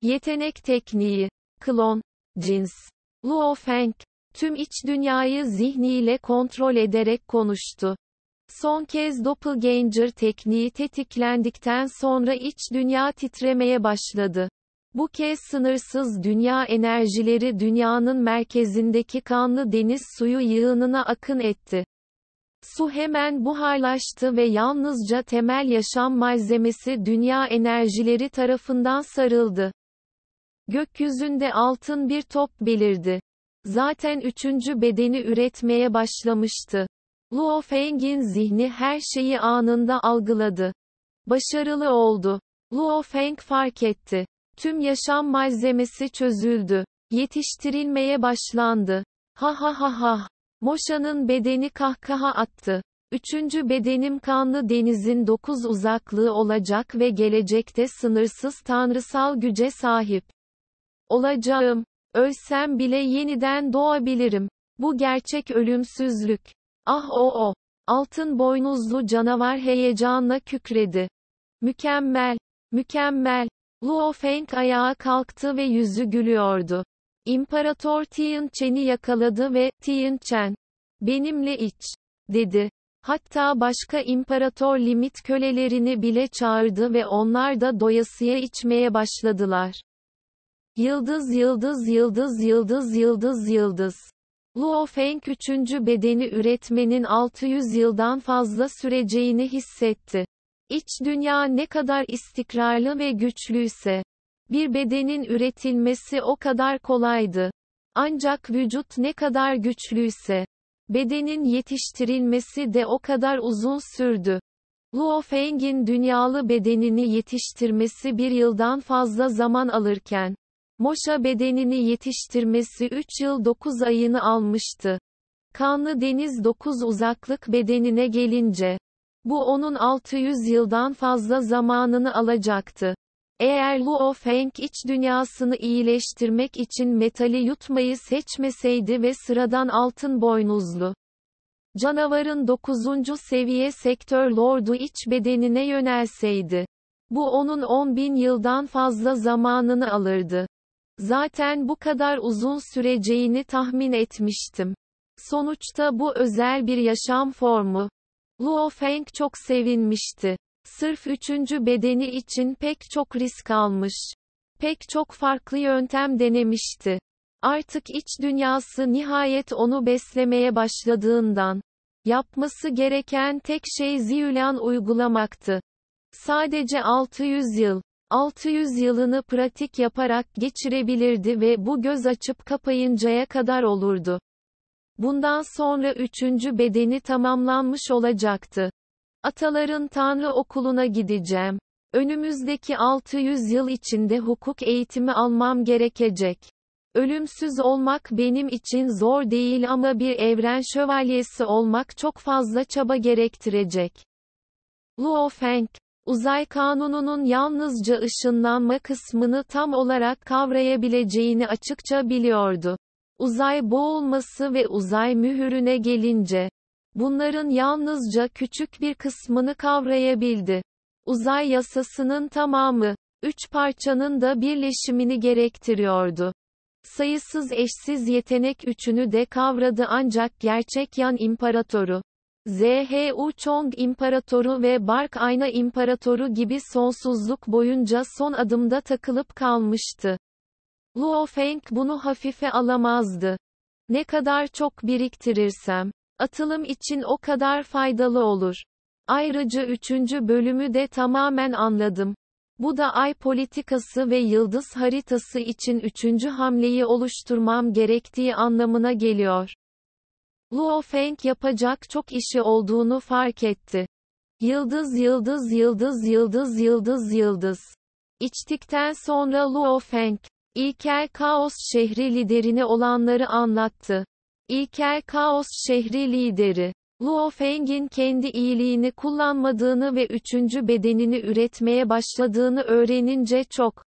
Yetenek tekniği, klon, cins, Luo Feng, tüm iç dünyayı zihniyle kontrol ederek konuştu. Son kez doppelganger tekniği tetiklendikten sonra iç dünya titremeye başladı. Bu kez sınırsız dünya enerjileri dünyanın merkezindeki kanlı deniz suyu yığınına akın etti. Su hemen buharlaştı ve yalnızca temel yaşam malzemesi dünya enerjileri tarafından sarıldı. Gökyüzünde altın bir top belirdi. Zaten üçüncü bedeni üretmeye başlamıştı. Luo Feng'in zihni her şeyi anında algıladı. Başarılı oldu. Luo Feng fark etti. Tüm yaşam malzemesi çözüldü. Yetiştirilmeye başlandı. Ha ha ha ha. Moşa'nın bedeni kahkaha attı. Üçüncü bedenim kanlı denizin dokuz uzaklığı olacak ve gelecekte sınırsız tanrısal güce sahip. Olacağım. Ölsem bile yeniden doğabilirim. Bu gerçek ölümsüzlük. Ah o o. Altın boynuzlu canavar heyecanla kükredi. Mükemmel. Mükemmel. Luo Feng ayağa kalktı ve yüzü gülüyordu. İmparator Tian Chen'i yakaladı ve, Tian Chen, benimle iç, dedi. Hatta başka imparator limit kölelerini bile çağırdı ve onlar da doyasıya içmeye başladılar. Yıldız yıldız yıldız yıldız yıldız yıldız Luo Feng 3. bedeni üretmenin 600 yıldan fazla süreceğini hissetti. İç dünya ne kadar istikrarlı ve güçlüyse, bir bedenin üretilmesi o kadar kolaydı. Ancak vücut ne kadar güçlüyse, bedenin yetiştirilmesi de o kadar uzun sürdü. Luo Feng'in dünyalı bedenini yetiştirmesi bir yıldan fazla zaman alırken, Moşa bedenini yetiştirmesi 3 yıl 9 ayını almıştı. Kanlı deniz 9 uzaklık bedenine gelince, bu onun 600 yıldan fazla zamanını alacaktı. Eğer Luo Feng iç dünyasını iyileştirmek için metali yutmayı seçmeseydi ve sıradan altın boynuzlu canavarın 9. seviye sektör lordu iç bedenine yönelseydi, bu onun 10 bin yıldan fazla zamanını alırdı. Zaten bu kadar uzun süreceğini tahmin etmiştim. Sonuçta bu özel bir yaşam formu. Luo Feng çok sevinmişti. Sırf üçüncü bedeni için pek çok risk almış. Pek çok farklı yöntem denemişti. Artık iç dünyası nihayet onu beslemeye başladığından, yapması gereken tek şey Ziyulan uygulamaktı. Sadece 600 yıl, 600 yılını pratik yaparak geçirebilirdi ve bu göz açıp kapayıncaya kadar olurdu. Bundan sonra üçüncü bedeni tamamlanmış olacaktı. Ataların Tanrı okuluna gideceğim. Önümüzdeki 600 yıl içinde hukuk eğitimi almam gerekecek. Ölümsüz olmak benim için zor değil ama bir evren şövalyesi olmak çok fazla çaba gerektirecek. Luo Feng uzay kanununun yalnızca ışınlanma kısmını tam olarak kavrayabileceğini açıkça biliyordu. Uzay boğulması ve uzay mühürüne gelince, bunların yalnızca küçük bir kısmını kavrayabildi. Uzay yasasının tamamı, üç parçanın da birleşimini gerektiriyordu. Sayısız eşsiz yetenek üçünü de kavradı ancak gerçek yan imparatoru, ZHU Chong İmparatoru ve Bark Ayna İmparatoru gibi sonsuzluk boyunca son adımda takılıp kalmıştı. Luo Feng bunu hafife alamazdı. Ne kadar çok biriktirirsem, atılım için o kadar faydalı olur. Ayrıca üçüncü bölümü de tamamen anladım. Bu da ay politikası ve yıldız haritası için üçüncü hamleyi oluşturmam gerektiği anlamına geliyor. Luo Feng yapacak çok işi olduğunu fark etti. Yıldız yıldız yıldız yıldız yıldız yıldız. İçtikten sonra Luo Feng, İlkel Kaos şehri liderini olanları anlattı. İlkel Kaos şehri lideri, Luo Feng'in kendi iyiliğini kullanmadığını ve üçüncü bedenini üretmeye başladığını öğrenince çok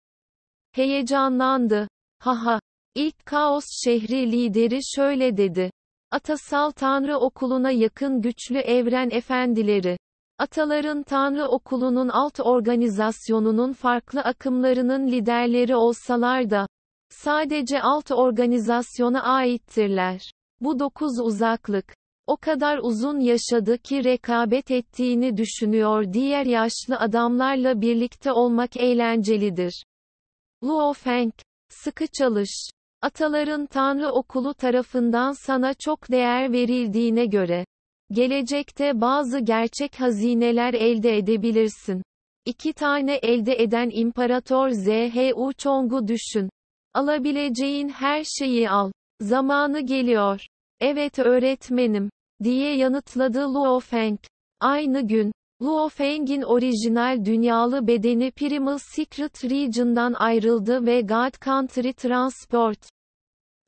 heyecanlandı. Haha. ilk Kaos şehri lideri şöyle dedi. Atasal Tanrı Okulu'na yakın Güçlü Evren Efendileri Ataların Tanrı Okulu'nun alt organizasyonunun farklı akımlarının liderleri olsalar da, sadece alt organizasyona aittirler. Bu dokuz uzaklık, o kadar uzun yaşadı ki rekabet ettiğini düşünüyor diğer yaşlı adamlarla birlikte olmak eğlencelidir. Luo Feng, sıkı çalış. Ataların Tanrı Okulu tarafından sana çok değer verildiğine göre, gelecekte bazı gerçek hazineler elde edebilirsin. İki tane elde eden İmparator Z.H.U. Chong'u düşün. Alabileceğin her şeyi al. Zamanı geliyor. Evet öğretmenim, diye yanıtladı Luo Feng. Aynı gün, Luo Feng'in orijinal dünyalı bedeni Primal Secret Region'dan ayrıldı ve God Country Transport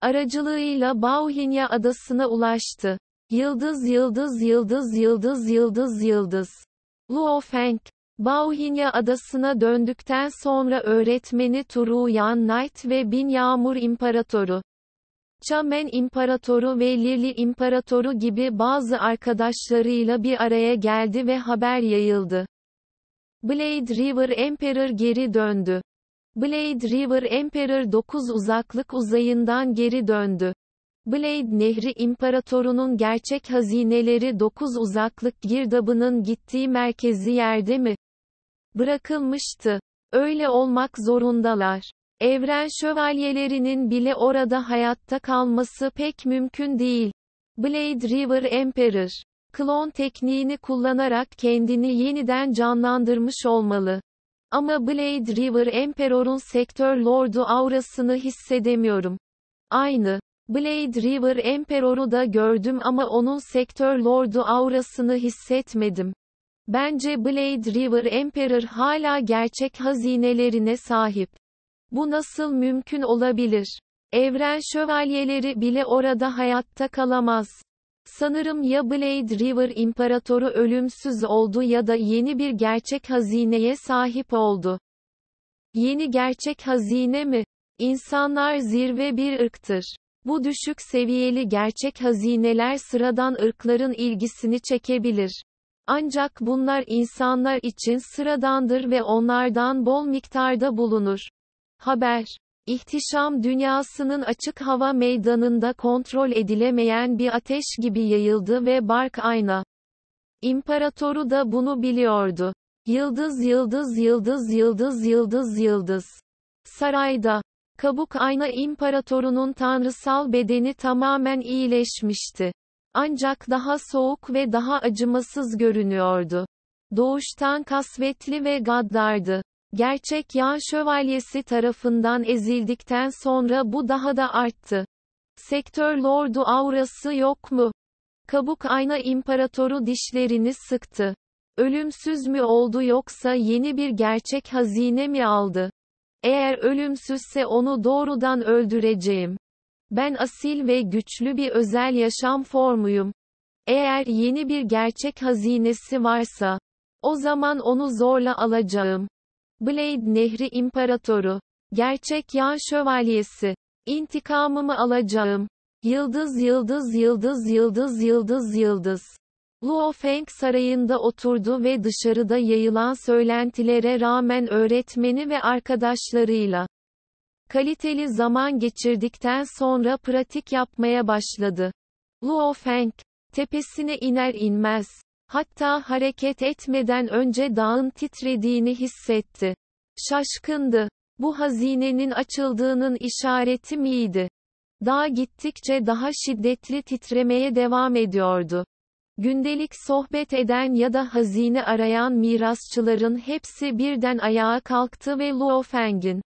aracılığıyla Bauhinya adasına ulaştı. Yıldız yıldız yıldız yıldız yıldız yıldız. Luo Feng, Bauhinya adasına döndükten sonra öğretmeni Turu Yan Knight ve Bin Yağmur İmparatoru, Çamen İmparatoru ve Lili İmparatoru gibi bazı arkadaşlarıyla bir araya geldi ve haber yayıldı. Blade River Emperor geri döndü. Blade River Emperor 9 uzaklık uzayından geri döndü. Blade Nehri İmparatoru'nun gerçek hazineleri 9 uzaklık girdabının gittiği merkezi yerde mi? Bırakılmıştı. Öyle olmak zorundalar. Evren şövalyelerinin bile orada hayatta kalması pek mümkün değil. Blade River Emperor, klon tekniğini kullanarak kendini yeniden canlandırmış olmalı. Ama Blade River Emperor'un sektör lordu aurasını hissedemiyorum. Aynı. Blade River Emperor'u da gördüm ama onun sektör lordu aurasını hissetmedim. Bence Blade River Emperor hala gerçek hazinelerine sahip. Bu nasıl mümkün olabilir? Evren şövalyeleri bile orada hayatta kalamaz. Sanırım ya Blade River İmparatoru ölümsüz oldu ya da yeni bir gerçek hazineye sahip oldu. Yeni gerçek hazine mi? İnsanlar zirve bir ırktır. Bu düşük seviyeli gerçek hazineler sıradan ırkların ilgisini çekebilir. Ancak bunlar insanlar için sıradandır ve onlardan bol miktarda bulunur. Haber İhtişam dünyasının açık hava meydanında kontrol edilemeyen bir ateş gibi yayıldı ve Bark Ayna İmparatoru da bunu biliyordu. Yıldız yıldız yıldız yıldız yıldız yıldız. Sarayda kabuk ayna imparatorunun tanrısal bedeni tamamen iyileşmişti. Ancak daha soğuk ve daha acımasız görünüyordu. Doğuştan kasvetli ve gaddardı. Gerçek Yağ Şövalyesi tarafından ezildikten sonra bu daha da arttı. Sektör lordu aurası yok mu? Kabuk ayna imparatoru dişlerini sıktı. Ölümsüz mü oldu yoksa yeni bir gerçek hazine mi aldı? Eğer ölümsüzse onu doğrudan öldüreceğim. Ben asil ve güçlü bir özel yaşam formuyum. Eğer yeni bir gerçek hazinesi varsa, o zaman onu zorla alacağım. Blade Nehri İmparatoru. Gerçek Yağ Şövalyesi. İntikamımı alacağım. Yıldız yıldız yıldız yıldız yıldız yıldız. Luo Feng sarayında oturdu ve dışarıda yayılan söylentilere rağmen öğretmeni ve arkadaşlarıyla kaliteli zaman geçirdikten sonra pratik yapmaya başladı. Luo Feng tepesine iner inmez Hatta hareket etmeden önce dağın titrediğini hissetti. Şaşkındı. Bu hazinenin açıldığının işareti miydi? Dağ gittikçe daha şiddetli titremeye devam ediyordu. Gündelik sohbet eden ya da hazine arayan mirasçıların hepsi birden ayağa kalktı ve Luo Feng'in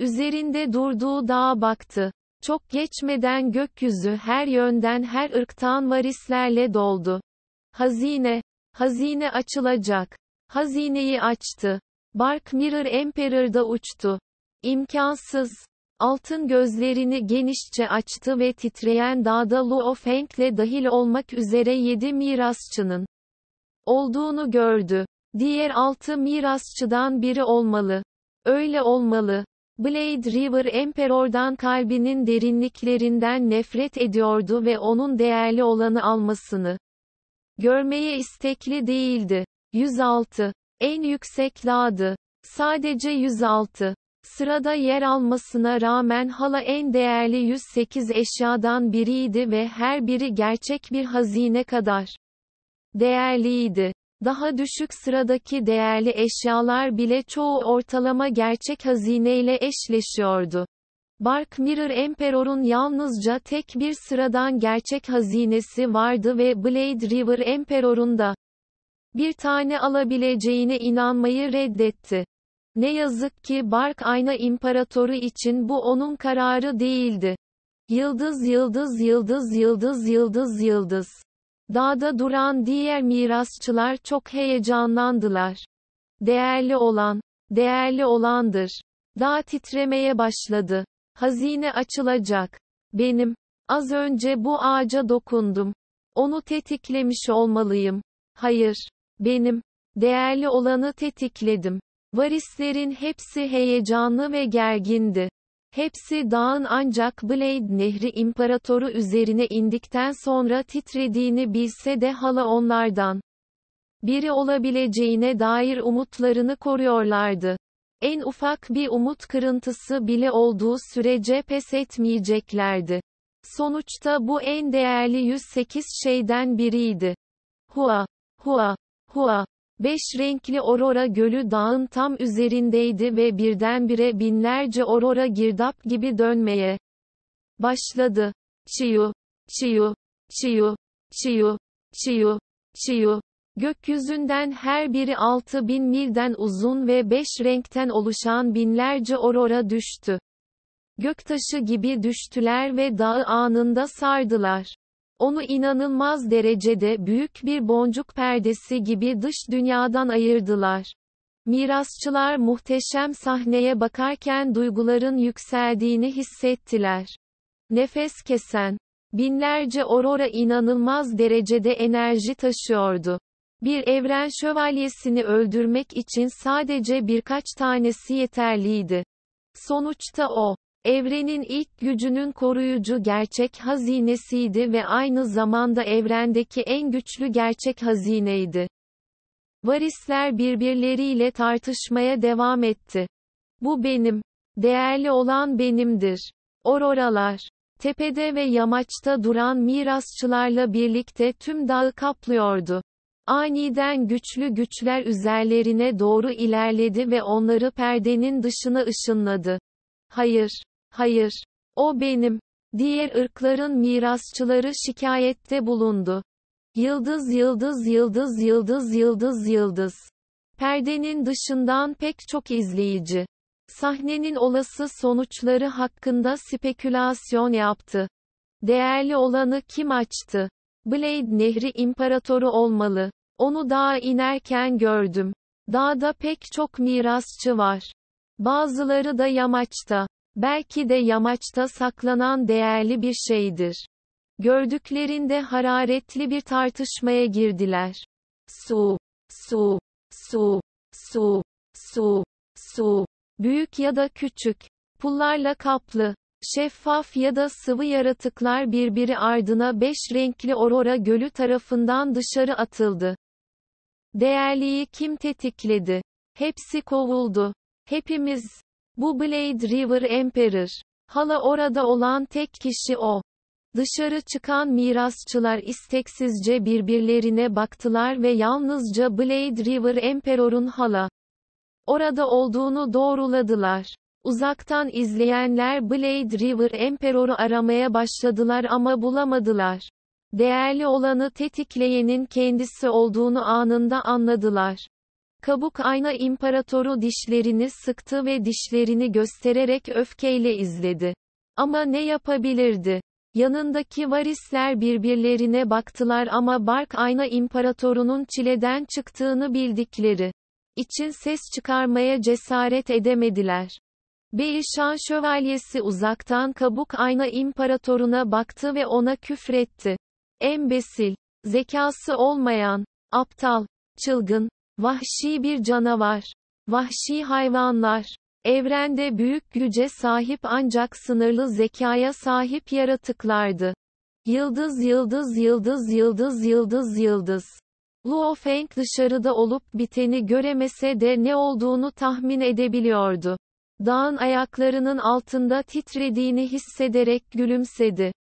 üzerinde durduğu dağa baktı. Çok geçmeden gökyüzü her yönden her ırktan varislerle doldu. Hazine. Hazine açılacak. Hazineyi açtı. Bark Mirror Emperor'da uçtu. İmkansız. Altın gözlerini genişçe açtı ve titreyen dağda Luo Feng'le dahil olmak üzere yedi mirasçının olduğunu gördü. Diğer altı mirasçıdan biri olmalı. Öyle olmalı. Blade River Emperor'dan kalbinin derinliklerinden nefret ediyordu ve onun değerli olanı almasını görmeye istekli değildi. 106. En yüksek lağdı. Sadece 106. Sırada yer almasına rağmen hala en değerli 108 eşyadan biriydi ve her biri gerçek bir hazine kadar değerliydi. Daha düşük sıradaki değerli eşyalar bile çoğu ortalama gerçek hazineyle eşleşiyordu. Bark Mirror Emperor'un yalnızca tek bir sıradan gerçek hazinesi vardı ve Blade River Emperor'un da bir tane alabileceğine inanmayı reddetti. Ne yazık ki Bark Ayna İmparatoru için bu onun kararı değildi. Yıldız yıldız yıldız yıldız yıldız yıldız. Dağda duran diğer mirasçılar çok heyecanlandılar. Değerli olan, değerli olandır. Dağ titremeye başladı. Hazine açılacak. Benim. Az önce bu ağaca dokundum. Onu tetiklemiş olmalıyım. Hayır. Benim. Değerli olanı tetikledim. Varislerin hepsi heyecanlı ve gergindi. Hepsi dağın ancak Blade Nehri imparatoru üzerine indikten sonra titrediğini bilse de hala onlardan biri olabileceğine dair umutlarını koruyorlardı. En ufak bir umut kırıntısı bile olduğu sürece pes etmeyeceklerdi. Sonuçta bu en değerli 108 şeyden biriydi. Hua, hua, hua. Beş renkli Aurora Gölü dağın tam üzerindeydi ve birdenbire binlerce Aurora girdap gibi dönmeye başladı. Çiyu, çiyu, çiyu, çiyu, çiyu, çiyu, Gökyüzünden her biri 6000 milden uzun ve 5 renkten oluşan binlerce aurora düştü. Göktaşı gibi düştüler ve dağı anında sardılar. Onu inanılmaz derecede büyük bir boncuk perdesi gibi dış dünyadan ayırdılar. Mirasçılar muhteşem sahneye bakarken duyguların yükseldiğini hissettiler. Nefes kesen, binlerce aurora inanılmaz derecede enerji taşıyordu. Bir evren şövalyesini öldürmek için sadece birkaç tanesi yeterliydi. Sonuçta o, evrenin ilk gücünün koruyucu gerçek hazinesiydi ve aynı zamanda evrendeki en güçlü gerçek hazineydi. Varisler birbirleriyle tartışmaya devam etti. Bu benim. Değerli olan benimdir. Ororalar. Tepede ve yamaçta duran mirasçılarla birlikte tüm dağı kaplıyordu. Aniden güçlü güçler üzerlerine doğru ilerledi ve onları perdenin dışına ışınladı. Hayır, hayır, o benim. Diğer ırkların mirasçıları şikayette bulundu. Yıldız yıldız yıldız yıldız yıldız yıldız. Perdenin dışından pek çok izleyici sahnenin olası sonuçları hakkında spekülasyon yaptı. Değerli olanı kim açtı? Blade Nehri imparatoru olmalı. Onu dağa inerken gördüm. Dağda pek çok mirasçı var. Bazıları da yamaçta. Belki de yamaçta saklanan değerli bir şeydir. Gördüklerinde hararetli bir tartışmaya girdiler. Su, su, su, su, su, su. Büyük ya da küçük, pullarla kaplı, Şeffaf ya da sıvı yaratıklar birbiri ardına beş renkli Aurora Gölü tarafından dışarı atıldı. Değerliyi kim tetikledi? Hepsi kovuldu. Hepimiz. Bu Blade River Emperor. Hala orada olan tek kişi o. Dışarı çıkan mirasçılar isteksizce birbirlerine baktılar ve yalnızca Blade River Emperor'un hala orada olduğunu doğruladılar. Uzaktan izleyenler Blade River Emperor'u aramaya başladılar ama bulamadılar. Değerli olanı tetikleyenin kendisi olduğunu anında anladılar. Kabuk ayna İmparatoru dişlerini sıktı ve dişlerini göstererek öfkeyle izledi. Ama ne yapabilirdi? Yanındaki varisler birbirlerine baktılar ama Bark ayna İmparatorunun çileden çıktığını bildikleri için ses çıkarmaya cesaret edemediler. Bey Şah şövalyesi uzaktan kabuk ayna imparatoruna baktı ve ona küfretti. Embesil, zekası olmayan, aptal, çılgın, vahşi bir canavar, vahşi hayvanlar. Evrende büyük güce sahip ancak sınırlı zekaya sahip yaratıklardı. Yıldız yıldız yıldız yıldız yıldız yıldız. Luo Feng dışarıda olup biteni göremese de ne olduğunu tahmin edebiliyordu. Dağın ayaklarının altında titrediğini hissederek gülümsedi.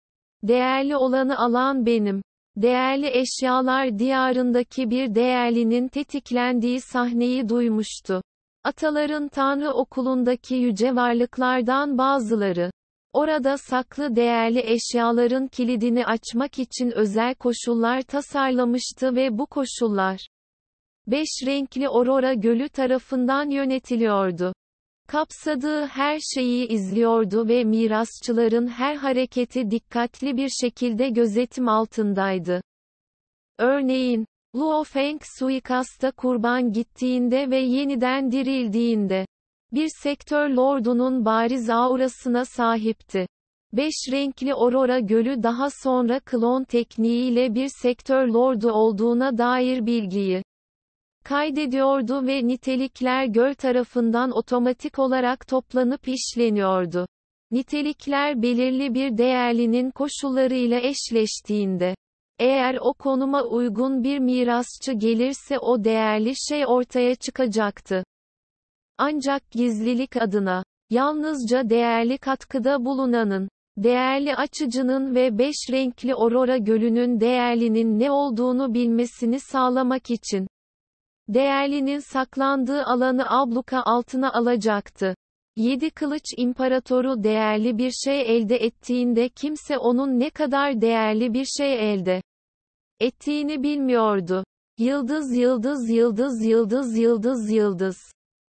Değerli olanı alan benim. Değerli eşyalar diyarındaki bir değerlinin tetiklendiği sahneyi duymuştu. Ataların Tanrı okulundaki yüce varlıklardan bazıları, orada saklı değerli eşyaların kilidini açmak için özel koşullar tasarlamıştı ve bu koşullar, beş renkli Aurora Gölü tarafından yönetiliyordu. Kapsadığı her şeyi izliyordu ve mirasçıların her hareketi dikkatli bir şekilde gözetim altındaydı. Örneğin, Luo Feng suikasta kurban gittiğinde ve yeniden dirildiğinde, bir sektör lordunun bariz aurasına sahipti. Beş renkli Aurora Gölü daha sonra klon tekniğiyle bir sektör lordu olduğuna dair bilgiyi kaydediyordu ve nitelikler göl tarafından otomatik olarak toplanıp işleniyordu. Nitelikler belirli bir değerlinin koşullarıyla eşleştiğinde eğer o konuma uygun bir mirasçı gelirse o değerli şey ortaya çıkacaktı. Ancak gizlilik adına yalnızca değerli katkıda bulunanın Değerli açıcının ve beş renkli Aurora Gölü'nün değerlinin ne olduğunu bilmesini sağlamak için değerlinin saklandığı alanı abluka altına alacaktı. Yedi kılıç imparatoru değerli bir şey elde ettiğinde kimse onun ne kadar değerli bir şey elde ettiğini bilmiyordu. Yıldız yıldız yıldız yıldız yıldız yıldız.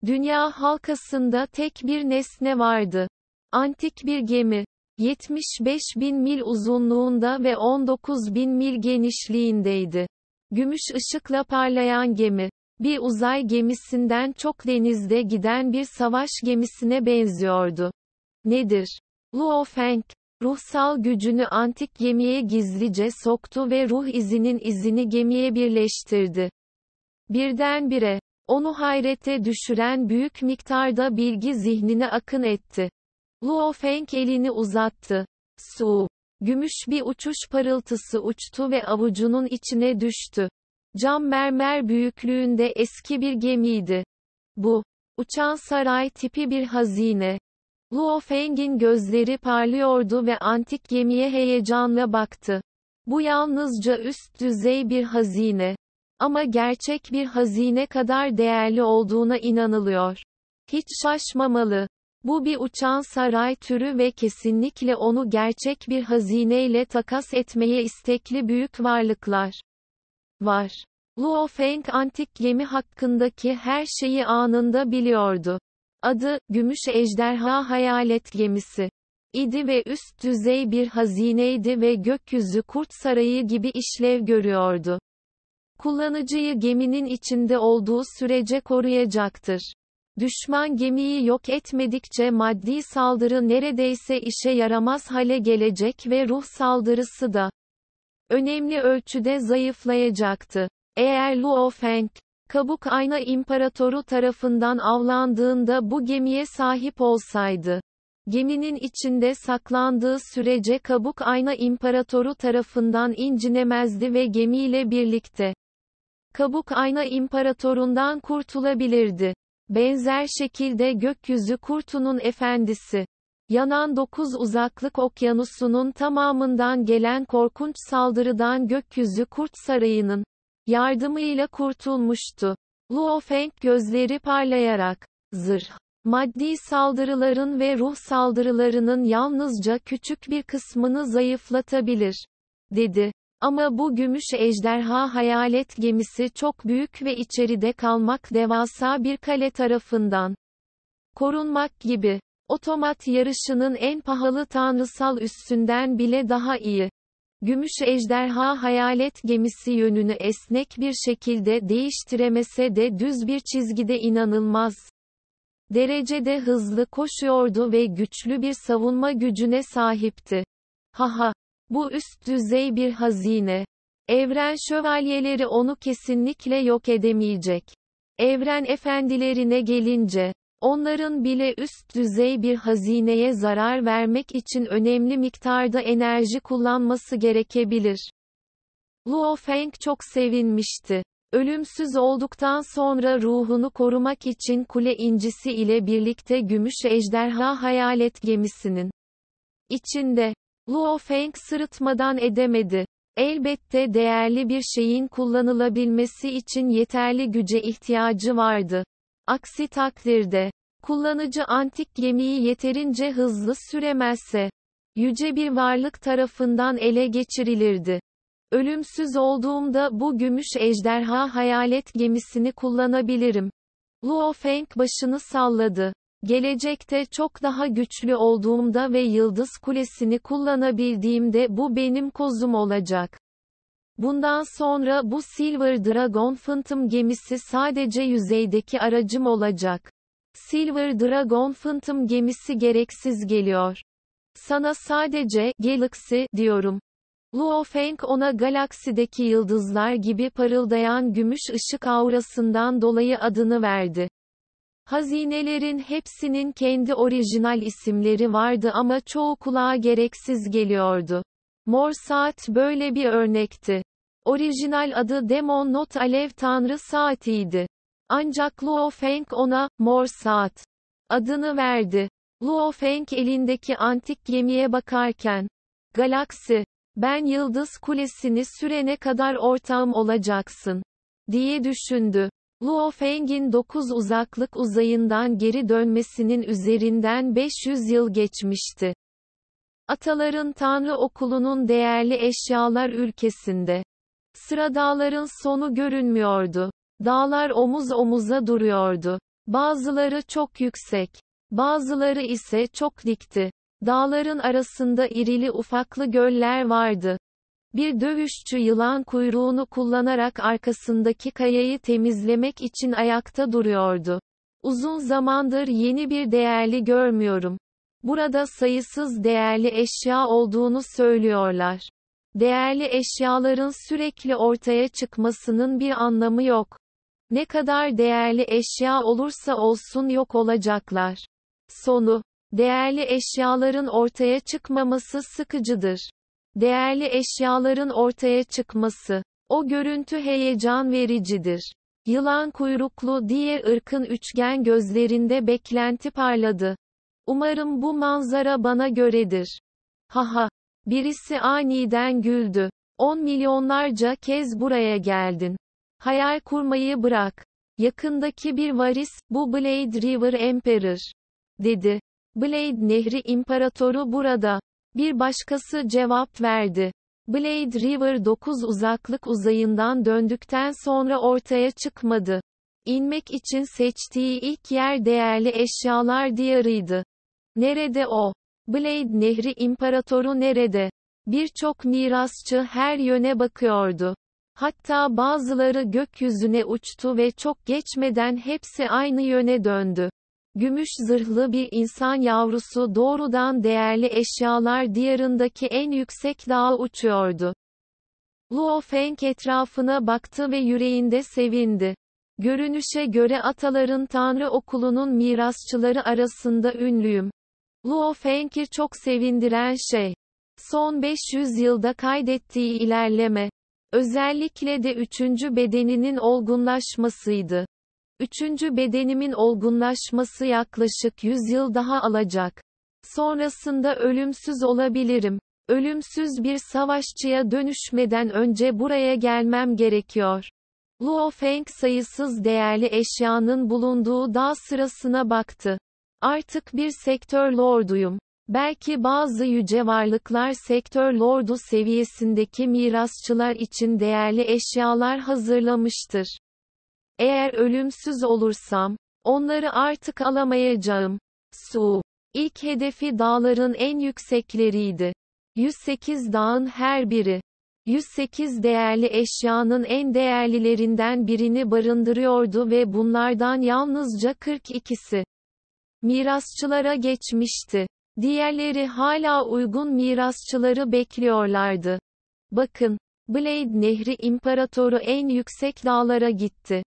Dünya halkasında tek bir nesne vardı. Antik bir gemi. 75 bin mil uzunluğunda ve 19 bin mil genişliğindeydi. Gümüş ışıkla parlayan gemi. Bir uzay gemisinden çok denizde giden bir savaş gemisine benziyordu. Nedir? Luo Feng, ruhsal gücünü antik gemiye gizlice soktu ve ruh izinin izini gemiye birleştirdi. Birdenbire, onu hayrete düşüren büyük miktarda bilgi zihnine akın etti. Luo Feng elini uzattı. Su, gümüş bir uçuş parıltısı uçtu ve avucunun içine düştü. Cam mermer büyüklüğünde eski bir gemiydi. Bu, uçan saray tipi bir hazine. Luo Feng'in gözleri parlıyordu ve antik gemiye heyecanla baktı. Bu yalnızca üst düzey bir hazine. Ama gerçek bir hazine kadar değerli olduğuna inanılıyor. Hiç şaşmamalı. Bu bir uçan saray türü ve kesinlikle onu gerçek bir hazineyle takas etmeye istekli büyük varlıklar var. Luo Feng antik gemi hakkındaki her şeyi anında biliyordu. Adı, Gümüş Ejderha Hayalet Gemisi İdi ve üst düzey bir hazineydi ve gökyüzü kurt sarayı gibi işlev görüyordu. Kullanıcıyı geminin içinde olduğu sürece koruyacaktır. Düşman gemiyi yok etmedikçe maddi saldırı neredeyse işe yaramaz hale gelecek ve ruh saldırısı da önemli ölçüde zayıflayacaktı. Eğer Luo Feng, kabuk ayna İmparatoru tarafından avlandığında bu gemiye sahip olsaydı, geminin içinde saklandığı sürece kabuk ayna İmparatoru tarafından incinemezdi ve gemiyle birlikte, kabuk ayna İmparatorundan kurtulabilirdi. Benzer şekilde gökyüzü kurtunun efendisi, Yanan 9 uzaklık okyanusunun tamamından gelen korkunç saldırıdan gökyüzü kurt sarayının yardımıyla kurtulmuştu. Luo Feng gözleri parlayarak, zırh, maddi saldırıların ve ruh saldırılarının yalnızca küçük bir kısmını zayıflatabilir, dedi. Ama bu gümüş ejderha hayalet gemisi çok büyük ve içeride kalmak devasa bir kale tarafından korunmak gibi. Otomat yarışının en pahalı tanrısal üstünden bile daha iyi. Gümüş ejderha hayalet gemisi yönünü esnek bir şekilde değiştiremese de düz bir çizgide inanılmaz derecede hızlı koşuyordu ve güçlü bir savunma gücüne sahipti. Haha! Bu üst düzey bir hazine. Evren şövalyeleri onu kesinlikle yok edemeyecek. Evren efendilerine gelince, onların bile üst düzey bir hazineye zarar vermek için önemli miktarda enerji kullanması gerekebilir. Luo Feng çok sevinmişti. Ölümsüz olduktan sonra ruhunu korumak için kule incisi ile birlikte gümüş ejderha hayalet gemisinin içinde Luo Feng sırıtmadan edemedi. Elbette değerli bir şeyin kullanılabilmesi için yeterli güce ihtiyacı vardı. Aksi takdirde, kullanıcı antik gemiyi yeterince hızlı süremezse, yüce bir varlık tarafından ele geçirilirdi. Ölümsüz olduğumda bu gümüş ejderha hayalet gemisini kullanabilirim. Luo Feng başını salladı. Gelecekte çok daha güçlü olduğumda ve Yıldız Kulesi'ni kullanabildiğimde bu benim kozum olacak. Bundan sonra bu Silver Dragon Phantom gemisi sadece yüzeydeki aracım olacak. Silver Dragon Phantom gemisi gereksiz geliyor. Sana sadece Galaxy diyorum. Luo Feng ona galaksideki yıldızlar gibi parıldayan gümüş ışık aurasından dolayı adını verdi. Hazinelerin hepsinin kendi orijinal isimleri vardı ama çoğu kulağa gereksiz geliyordu. Mor saat böyle bir örnekti. Orijinal adı Demon Not Alev Tanrı Saati'ydi. Ancak Luo Feng ona, Mor Saat, adını verdi. Luo Feng elindeki antik gemiye bakarken, Galaksi, ben Yıldız Kulesi'ni sürene kadar ortağım olacaksın, diye düşündü. Luo Feng'in 9 uzaklık uzayından geri dönmesinin üzerinden 500 yıl geçmişti. Ataların Tanrı Okulu'nun değerli eşyalar ülkesinde. Sıra dağların sonu görünmüyordu. Dağlar omuz omuza duruyordu. Bazıları çok yüksek. Bazıları ise çok dikti. Dağların arasında irili ufaklı göller vardı. Bir dövüşçü yılan kuyruğunu kullanarak arkasındaki kayayı temizlemek için ayakta duruyordu. Uzun zamandır yeni bir değerli görmüyorum. Burada sayısız değerli eşya olduğunu söylüyorlar. Değerli eşyaların sürekli ortaya çıkmasının bir anlamı yok. Ne kadar değerli eşya olursa olsun yok olacaklar. Sonu Değerli eşyaların ortaya çıkmaması sıkıcıdır. Değerli eşyaların ortaya çıkması. O görüntü heyecan vericidir. Yılan kuyruklu diğer ırkın üçgen gözlerinde beklenti parladı. Umarım bu manzara bana göredir. Haha. Birisi aniden güldü. On milyonlarca kez buraya geldin. Hayal kurmayı bırak. Yakındaki bir varis, bu Blade River Emperor. Dedi. Blade Nehri İmparatoru burada. Bir başkası cevap verdi. Blade River 9 uzaklık uzayından döndükten sonra ortaya çıkmadı. İnmek için seçtiği ilk yer değerli eşyalar diyarıydı. Nerede o? Blade Nehri İmparatoru nerede? Birçok mirasçı her yöne bakıyordu. Hatta bazıları gökyüzüne uçtu ve çok geçmeden hepsi aynı yöne döndü. Gümüş zırhlı bir insan yavrusu doğrudan değerli eşyalar diyarındaki en yüksek dağa uçuyordu. Luo Feng etrafına baktı ve yüreğinde sevindi. Görünüşe göre ataların Tanrı okulunun mirasçıları arasında ünlüyüm. Luo Feng'i çok sevindiren şey. Son 500 yılda kaydettiği ilerleme. Özellikle de üçüncü bedeninin olgunlaşmasıydı. Üçüncü bedenimin olgunlaşması yaklaşık 100 yıl daha alacak. Sonrasında ölümsüz olabilirim. Ölümsüz bir savaşçıya dönüşmeden önce buraya gelmem gerekiyor. Luo Feng sayısız değerli eşyanın bulunduğu dağ sırasına baktı. Artık bir sektör lorduyum. Belki bazı yüce varlıklar sektör lordu seviyesindeki mirasçılar için değerli eşyalar hazırlamıştır. Eğer ölümsüz olursam, onları artık alamayacağım. Su. İlk hedefi dağların en yüksekleriydi. 108 dağın her biri. 108 değerli eşyanın en değerlilerinden birini barındırıyordu ve bunlardan yalnızca 42'si mirasçılara geçmişti. Diğerleri hala uygun mirasçıları bekliyorlardı. Bakın, Blade Nehri İmparatoru en yüksek dağlara gitti.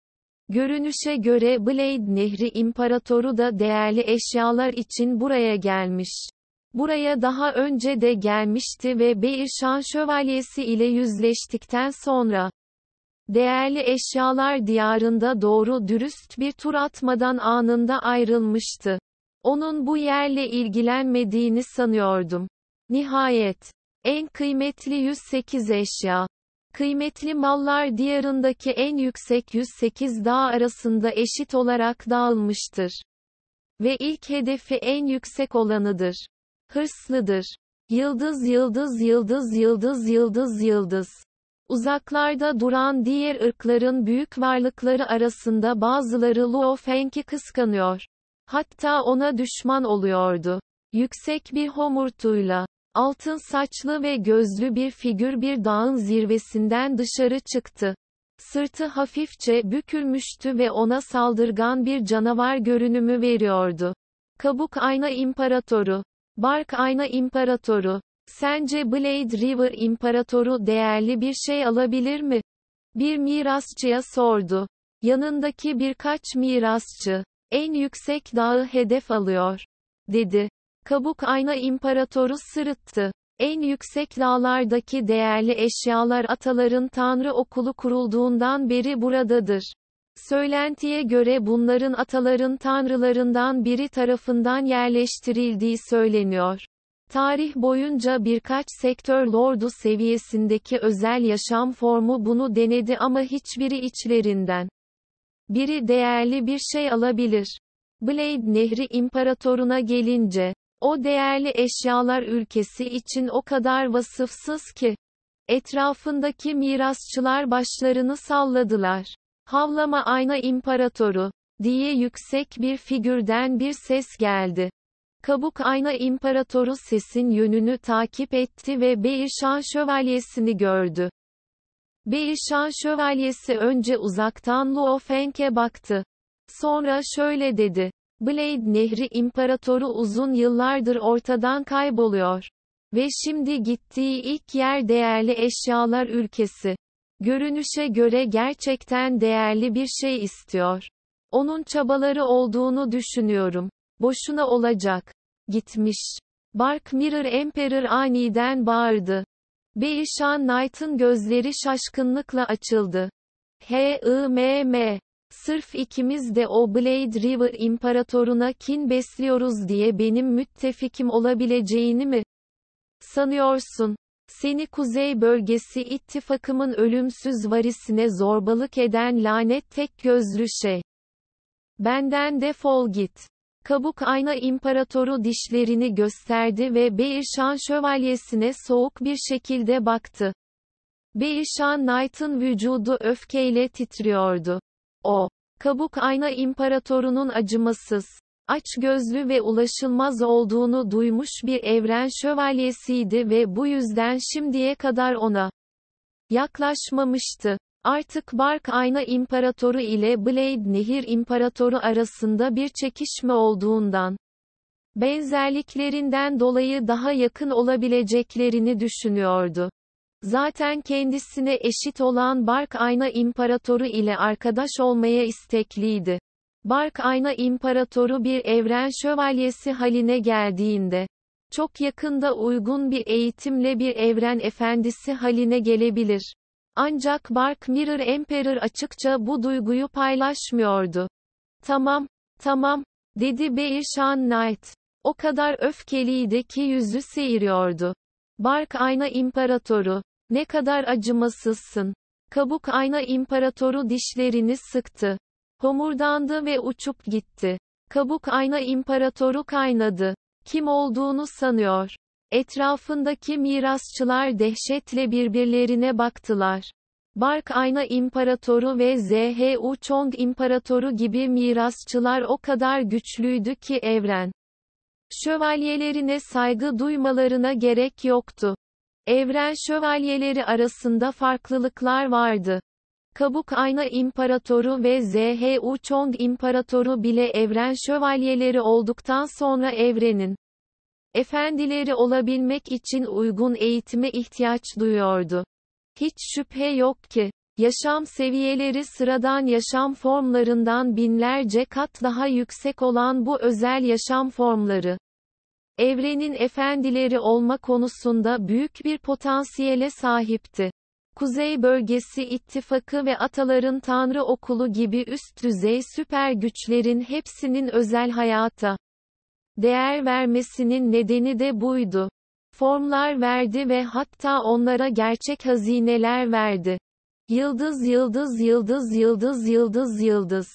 Görünüşe göre Blade Nehri İmparatoru da değerli eşyalar için buraya gelmiş. Buraya daha önce de gelmişti ve Beirşan Şövalyesi ile yüzleştikten sonra değerli eşyalar diyarında doğru dürüst bir tur atmadan anında ayrılmıştı. Onun bu yerle ilgilenmediğini sanıyordum. Nihayet. En kıymetli 108 eşya. Kıymetli mallar diyarındaki en yüksek 108 dağ arasında eşit olarak dağılmıştır. Ve ilk hedefi en yüksek olanıdır. Hırslıdır. Yıldız yıldız yıldız yıldız yıldız yıldız. Uzaklarda duran diğer ırkların büyük varlıkları arasında bazıları Luofeng'i kıskanıyor. Hatta ona düşman oluyordu. Yüksek bir homurtuyla, altın saçlı ve gözlü bir figür bir dağın zirvesinden dışarı çıktı. Sırtı hafifçe bükülmüştü ve ona saldırgan bir canavar görünümü veriyordu. Kabuk Ayna İmparatoru. Bark Ayna İmparatoru. Sence Blade River İmparatoru değerli bir şey alabilir mi? Bir mirasçıya sordu. Yanındaki birkaç mirasçı, en yüksek dağı hedef alıyor, dedi. Kabuk ayna imparatoru sırıttı. En yüksek dağlardaki değerli eşyalar ataların Tanrı okulu kurulduğundan beri buradadır. Söylentiye göre bunların ataların tanrılarından biri tarafından yerleştirildiği söyleniyor. Tarih boyunca birkaç sektör lordu seviyesindeki özel yaşam formu bunu denedi ama hiçbiri içlerinden biri değerli bir şey alabilir. Blade Nehri imparatoruna gelince, o değerli eşyalar ülkesi için o kadar vasıfsız ki. Etrafındaki mirasçılar başlarını salladılar. Havlama ayna imparatoru, diye yüksek bir figürden bir ses geldi. Kabuk ayna imparatoru sesin yönünü takip etti ve Beyşan şövalyesini gördü. Beishan şövalyesi önce uzaktan Luo Feng'e baktı. Sonra şöyle dedi. Blade Nehri İmparatoru uzun yıllardır ortadan kayboluyor. Ve şimdi gittiği ilk yer değerli eşyalar ülkesi. Görünüşe göre gerçekten değerli bir şey istiyor. Onun çabaları olduğunu düşünüyorum. Boşuna olacak. Gitmiş. Bark Mirror Emperor aniden bağırdı. Beysha Knight'ın gözleri şaşkınlıkla açıldı. H.I.M.M. Sırf ikimiz de o Blade River imparatoruna kin besliyoruz diye benim müttefikim olabileceğini mi? Sanıyorsun. Seni kuzey bölgesi ittifakımın ölümsüz varisine zorbalık eden lanet tek gözlü şey. Benden defol git. Kabuk ayna İmparatoru dişlerini gösterdi ve Beirşan şövalyesine soğuk bir şekilde baktı. Beirşan Knight'ın vücudu öfkeyle titriyordu. O, kabuk ayna İmparatorunun acımasız, aç gözlü ve ulaşılmaz olduğunu duymuş bir evren şövalyesiydi ve bu yüzden şimdiye kadar ona yaklaşmamıştı. Artık Bark Ayna İmparatoru ile Blade Nehir İmparatoru arasında bir çekişme olduğundan, benzerliklerinden dolayı daha yakın olabileceklerini düşünüyordu. Zaten kendisine eşit olan Bark Ayna İmparatoru ile arkadaş olmaya istekliydi. Bark Ayna İmparatoru bir evren şövalyesi haline geldiğinde, çok yakında uygun bir eğitimle bir evren efendisi haline gelebilir. Ancak Bark Mirror Emperor açıkça bu duyguyu paylaşmıyordu. Tamam, tamam, dedi Beirşan Knight. O kadar öfkeliydi ki yüzü seyiriyordu. Bark Ayna İmparatoru. Ne kadar acımasızsın. Kabuk Ayna İmparatoru dişlerini sıktı. Homurdandı ve uçup gitti. Kabuk Ayna İmparatoru kaynadı. Kim olduğunu sanıyor. Etrafındaki mirasçılar dehşetle birbirlerine baktılar. Bark Ayna İmparatoru ve Zhu Chong İmparatoru gibi mirasçılar o kadar güçlüydü ki evren. Şövalyelerine saygı duymalarına gerek yoktu. Evren şövalyeleri arasında farklılıklar vardı. Kabuk Ayna İmparatoru ve Zhu Chong İmparatoru bile evren şövalyeleri olduktan sonra evrenin efendileri olabilmek için uygun eğitime ihtiyaç duyuyordu. Hiç şüphe yok ki, yaşam seviyeleri sıradan yaşam formlarından binlerce kat daha yüksek olan bu özel yaşam formları, evrenin efendileri olma konusunda büyük bir potansiyele sahipti. Kuzey Bölgesi İttifakı ve Ataların Tanrı Okulu gibi üst düzey süper güçlerin hepsinin özel hayata, Değer vermesinin nedeni de buydu. Formlar verdi ve hatta onlara gerçek hazineler verdi. Yıldız yıldız yıldız yıldız yıldız yıldız.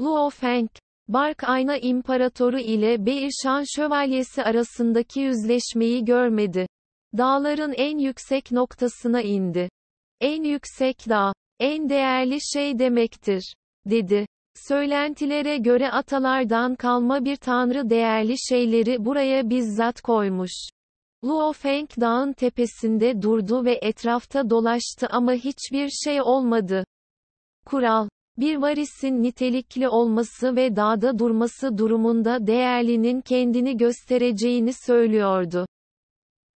Luo Feng, Bark Ayna İmparatoru ile Beirşan Şövalyesi arasındaki yüzleşmeyi görmedi. Dağların en yüksek noktasına indi. En yüksek dağ, en değerli şey demektir, dedi. Söylentilere göre atalardan kalma bir tanrı değerli şeyleri buraya bizzat koymuş. Luo Feng dağın tepesinde durdu ve etrafta dolaştı ama hiçbir şey olmadı. Kural bir varisin nitelikli olması ve dağda durması durumunda değerlinin kendini göstereceğini söylüyordu.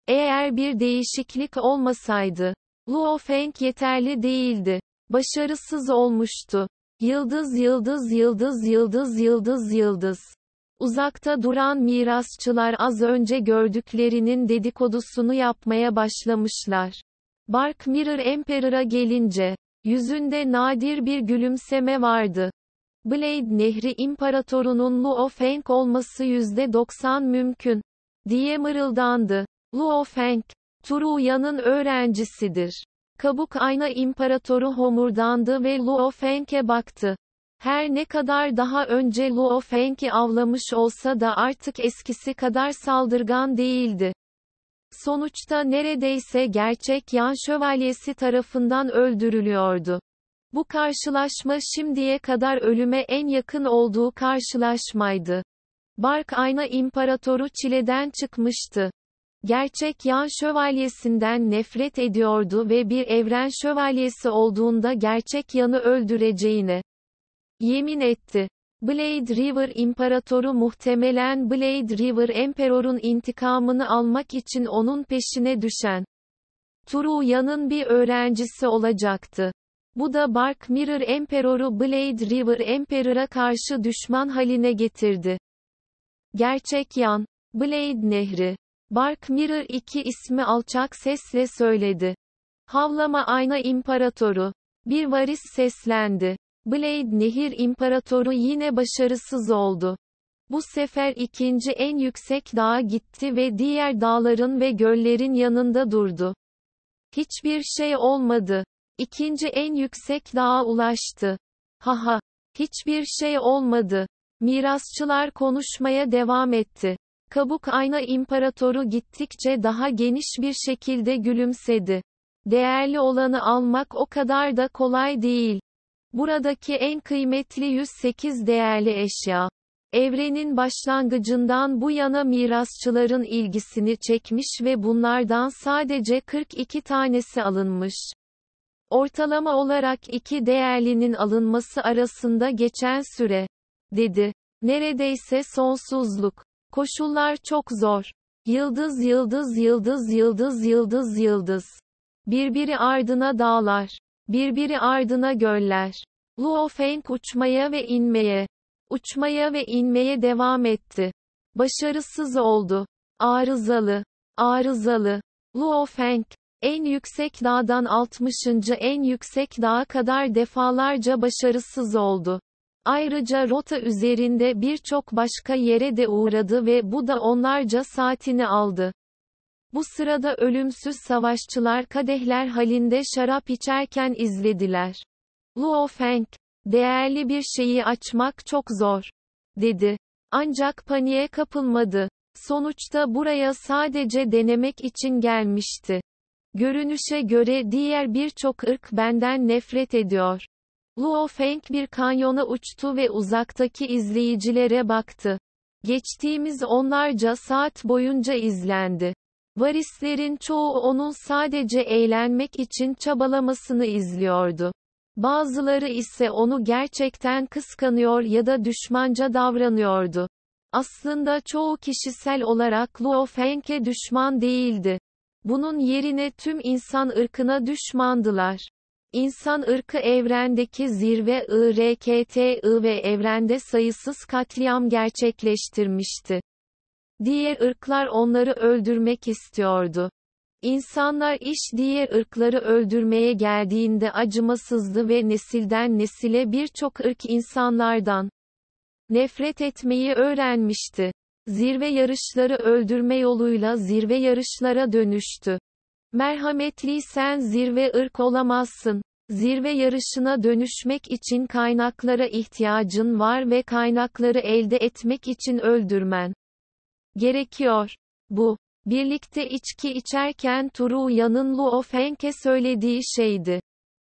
Eğer bir değişiklik olmasaydı, Luo Feng yeterli değildi. Başarısız olmuştu. Yıldız yıldız yıldız yıldız yıldız yıldız. Uzakta duran mirasçılar az önce gördüklerinin dedikodusunu yapmaya başlamışlar. Bark Mirror Emperor'a gelince, yüzünde nadir bir gülümseme vardı. Blade Nehri İmparatorunun Luo Feng olması %90 mümkün, diye mırıldandı. Luo Feng, Turuya'nın öğrencisidir. Kabuk ayna imparatoru homurdandı ve Luo Feng'e baktı. Her ne kadar daha önce Luo Feng'i avlamış olsa da artık eskisi kadar saldırgan değildi. Sonuçta neredeyse gerçek yan şövalyesi tarafından öldürülüyordu. Bu karşılaşma şimdiye kadar ölüme en yakın olduğu karşılaşmaydı. Bark Ayna İmparatoru çileden çıkmıştı. Gerçek Yan şövalyesinden nefret ediyordu ve bir evren şövalyesi olduğunda gerçek yanı öldüreceğini yemin etti. Blade River İmparatoru muhtemelen Blade River Emperor'un intikamını almak için onun peşine düşen Yanın bir öğrencisi olacaktı. Bu da Bark Mirror Emperor'u Blade River Emperor'a karşı düşman haline getirdi. Gerçek yan, Blade Nehri Bark Mirror 2 ismi alçak sesle söyledi. Havlama Ayna İmparatoru. Bir varis seslendi. Blade Nehir İmparatoru yine başarısız oldu. Bu sefer ikinci en yüksek dağa gitti ve diğer dağların ve göllerin yanında durdu. Hiçbir şey olmadı. İkinci en yüksek dağa ulaştı. Haha. Hiçbir şey olmadı. Mirasçılar konuşmaya devam etti. Kabuk ayna İmparatoru gittikçe daha geniş bir şekilde gülümsedi. Değerli olanı almak o kadar da kolay değil. Buradaki en kıymetli 108 değerli eşya. Evrenin başlangıcından bu yana mirasçıların ilgisini çekmiş ve bunlardan sadece 42 tanesi alınmış. Ortalama olarak iki değerlinin alınması arasında geçen süre, dedi. Neredeyse sonsuzluk. Koşullar çok zor. Yıldız yıldız yıldız yıldız yıldız yıldız. Birbiri ardına dağlar. Birbiri ardına göller. Luo Feng uçmaya ve inmeye. Uçmaya ve inmeye devam etti. Başarısız oldu. Arızalı. Arızalı. Luo Feng, en yüksek dağdan 60. en yüksek dağa kadar defalarca başarısız oldu. Ayrıca rota üzerinde birçok başka yere de uğradı ve bu da onlarca saatini aldı. Bu sırada ölümsüz savaşçılar kadehler halinde şarap içerken izlediler. Luo Feng, değerli bir şeyi açmak çok zor, dedi. Ancak paniğe kapılmadı. Sonuçta buraya sadece denemek için gelmişti. Görünüşe göre diğer birçok ırk benden nefret ediyor. Luo Feng bir kanyona uçtu ve uzaktaki izleyicilere baktı. Geçtiğimiz onlarca saat boyunca izlendi. Varislerin çoğu onun sadece eğlenmek için çabalamasını izliyordu. Bazıları ise onu gerçekten kıskanıyor ya da düşmanca davranıyordu. Aslında çoğu kişisel olarak Luo Feng'e düşman değildi. Bunun yerine tüm insan ırkına düşmandılar. İnsan ırkı evrendeki zirve IRKTI ve evrende sayısız katliam gerçekleştirmişti. Diğer ırklar onları öldürmek istiyordu. İnsanlar iş diğer ırkları öldürmeye geldiğinde acımasızdı ve nesilden nesile birçok ırk insanlardan nefret etmeyi öğrenmişti. Zirve yarışları öldürme yoluyla zirve yarışlara dönüştü. Merhametliysen zirve ırk olamazsın. Zirve yarışına dönüşmek için kaynaklara ihtiyacın var ve kaynakları elde etmek için öldürmen gerekiyor. Bu, birlikte içki içerken Turu Yan'ın Luo Feng'e söylediği şeydi.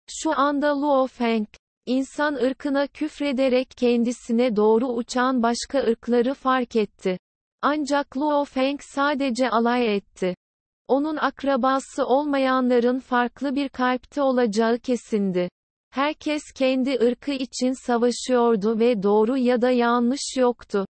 Şu anda Luo Feng, insan ırkına küfrederek kendisine doğru uçan başka ırkları fark etti. Ancak Luo Feng sadece alay etti. Onun akrabası olmayanların farklı bir kalpte olacağı kesindi. Herkes kendi ırkı için savaşıyordu ve doğru ya da yanlış yoktu.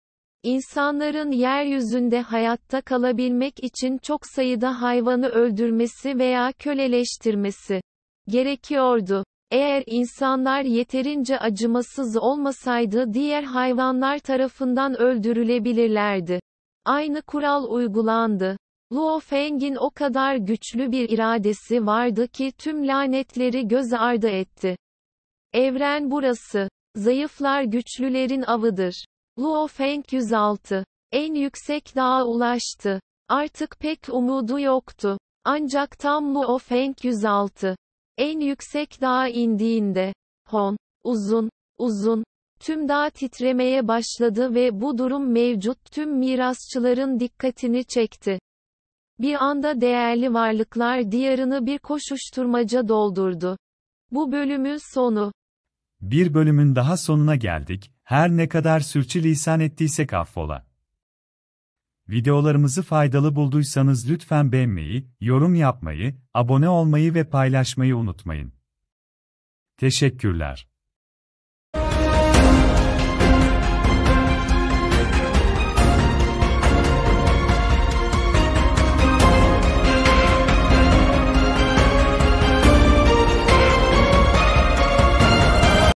İnsanların yeryüzünde hayatta kalabilmek için çok sayıda hayvanı öldürmesi veya köleleştirmesi gerekiyordu. Eğer insanlar yeterince acımasız olmasaydı diğer hayvanlar tarafından öldürülebilirlerdi. Aynı kural uygulandı. Luo Feng'in o kadar güçlü bir iradesi vardı ki tüm lanetleri göz ardı etti. Evren burası. Zayıflar güçlülerin avıdır. Luo Feng 106. En yüksek dağa ulaştı. Artık pek umudu yoktu. Ancak tam Luo Feng 106. En yüksek dağa indiğinde, Hon, uzun, uzun, tüm dağ titremeye başladı ve bu durum mevcut tüm mirasçıların dikkatini çekti. Bir anda değerli varlıklar diyarını bir koşuşturmaca doldurdu. Bu bölümün sonu. Bir bölümün daha sonuna geldik. Her ne kadar sürçülisan ettiysek affola. Videolarımızı faydalı bulduysanız lütfen beğenmeyi, yorum yapmayı, abone olmayı ve paylaşmayı unutmayın. Teşekkürler.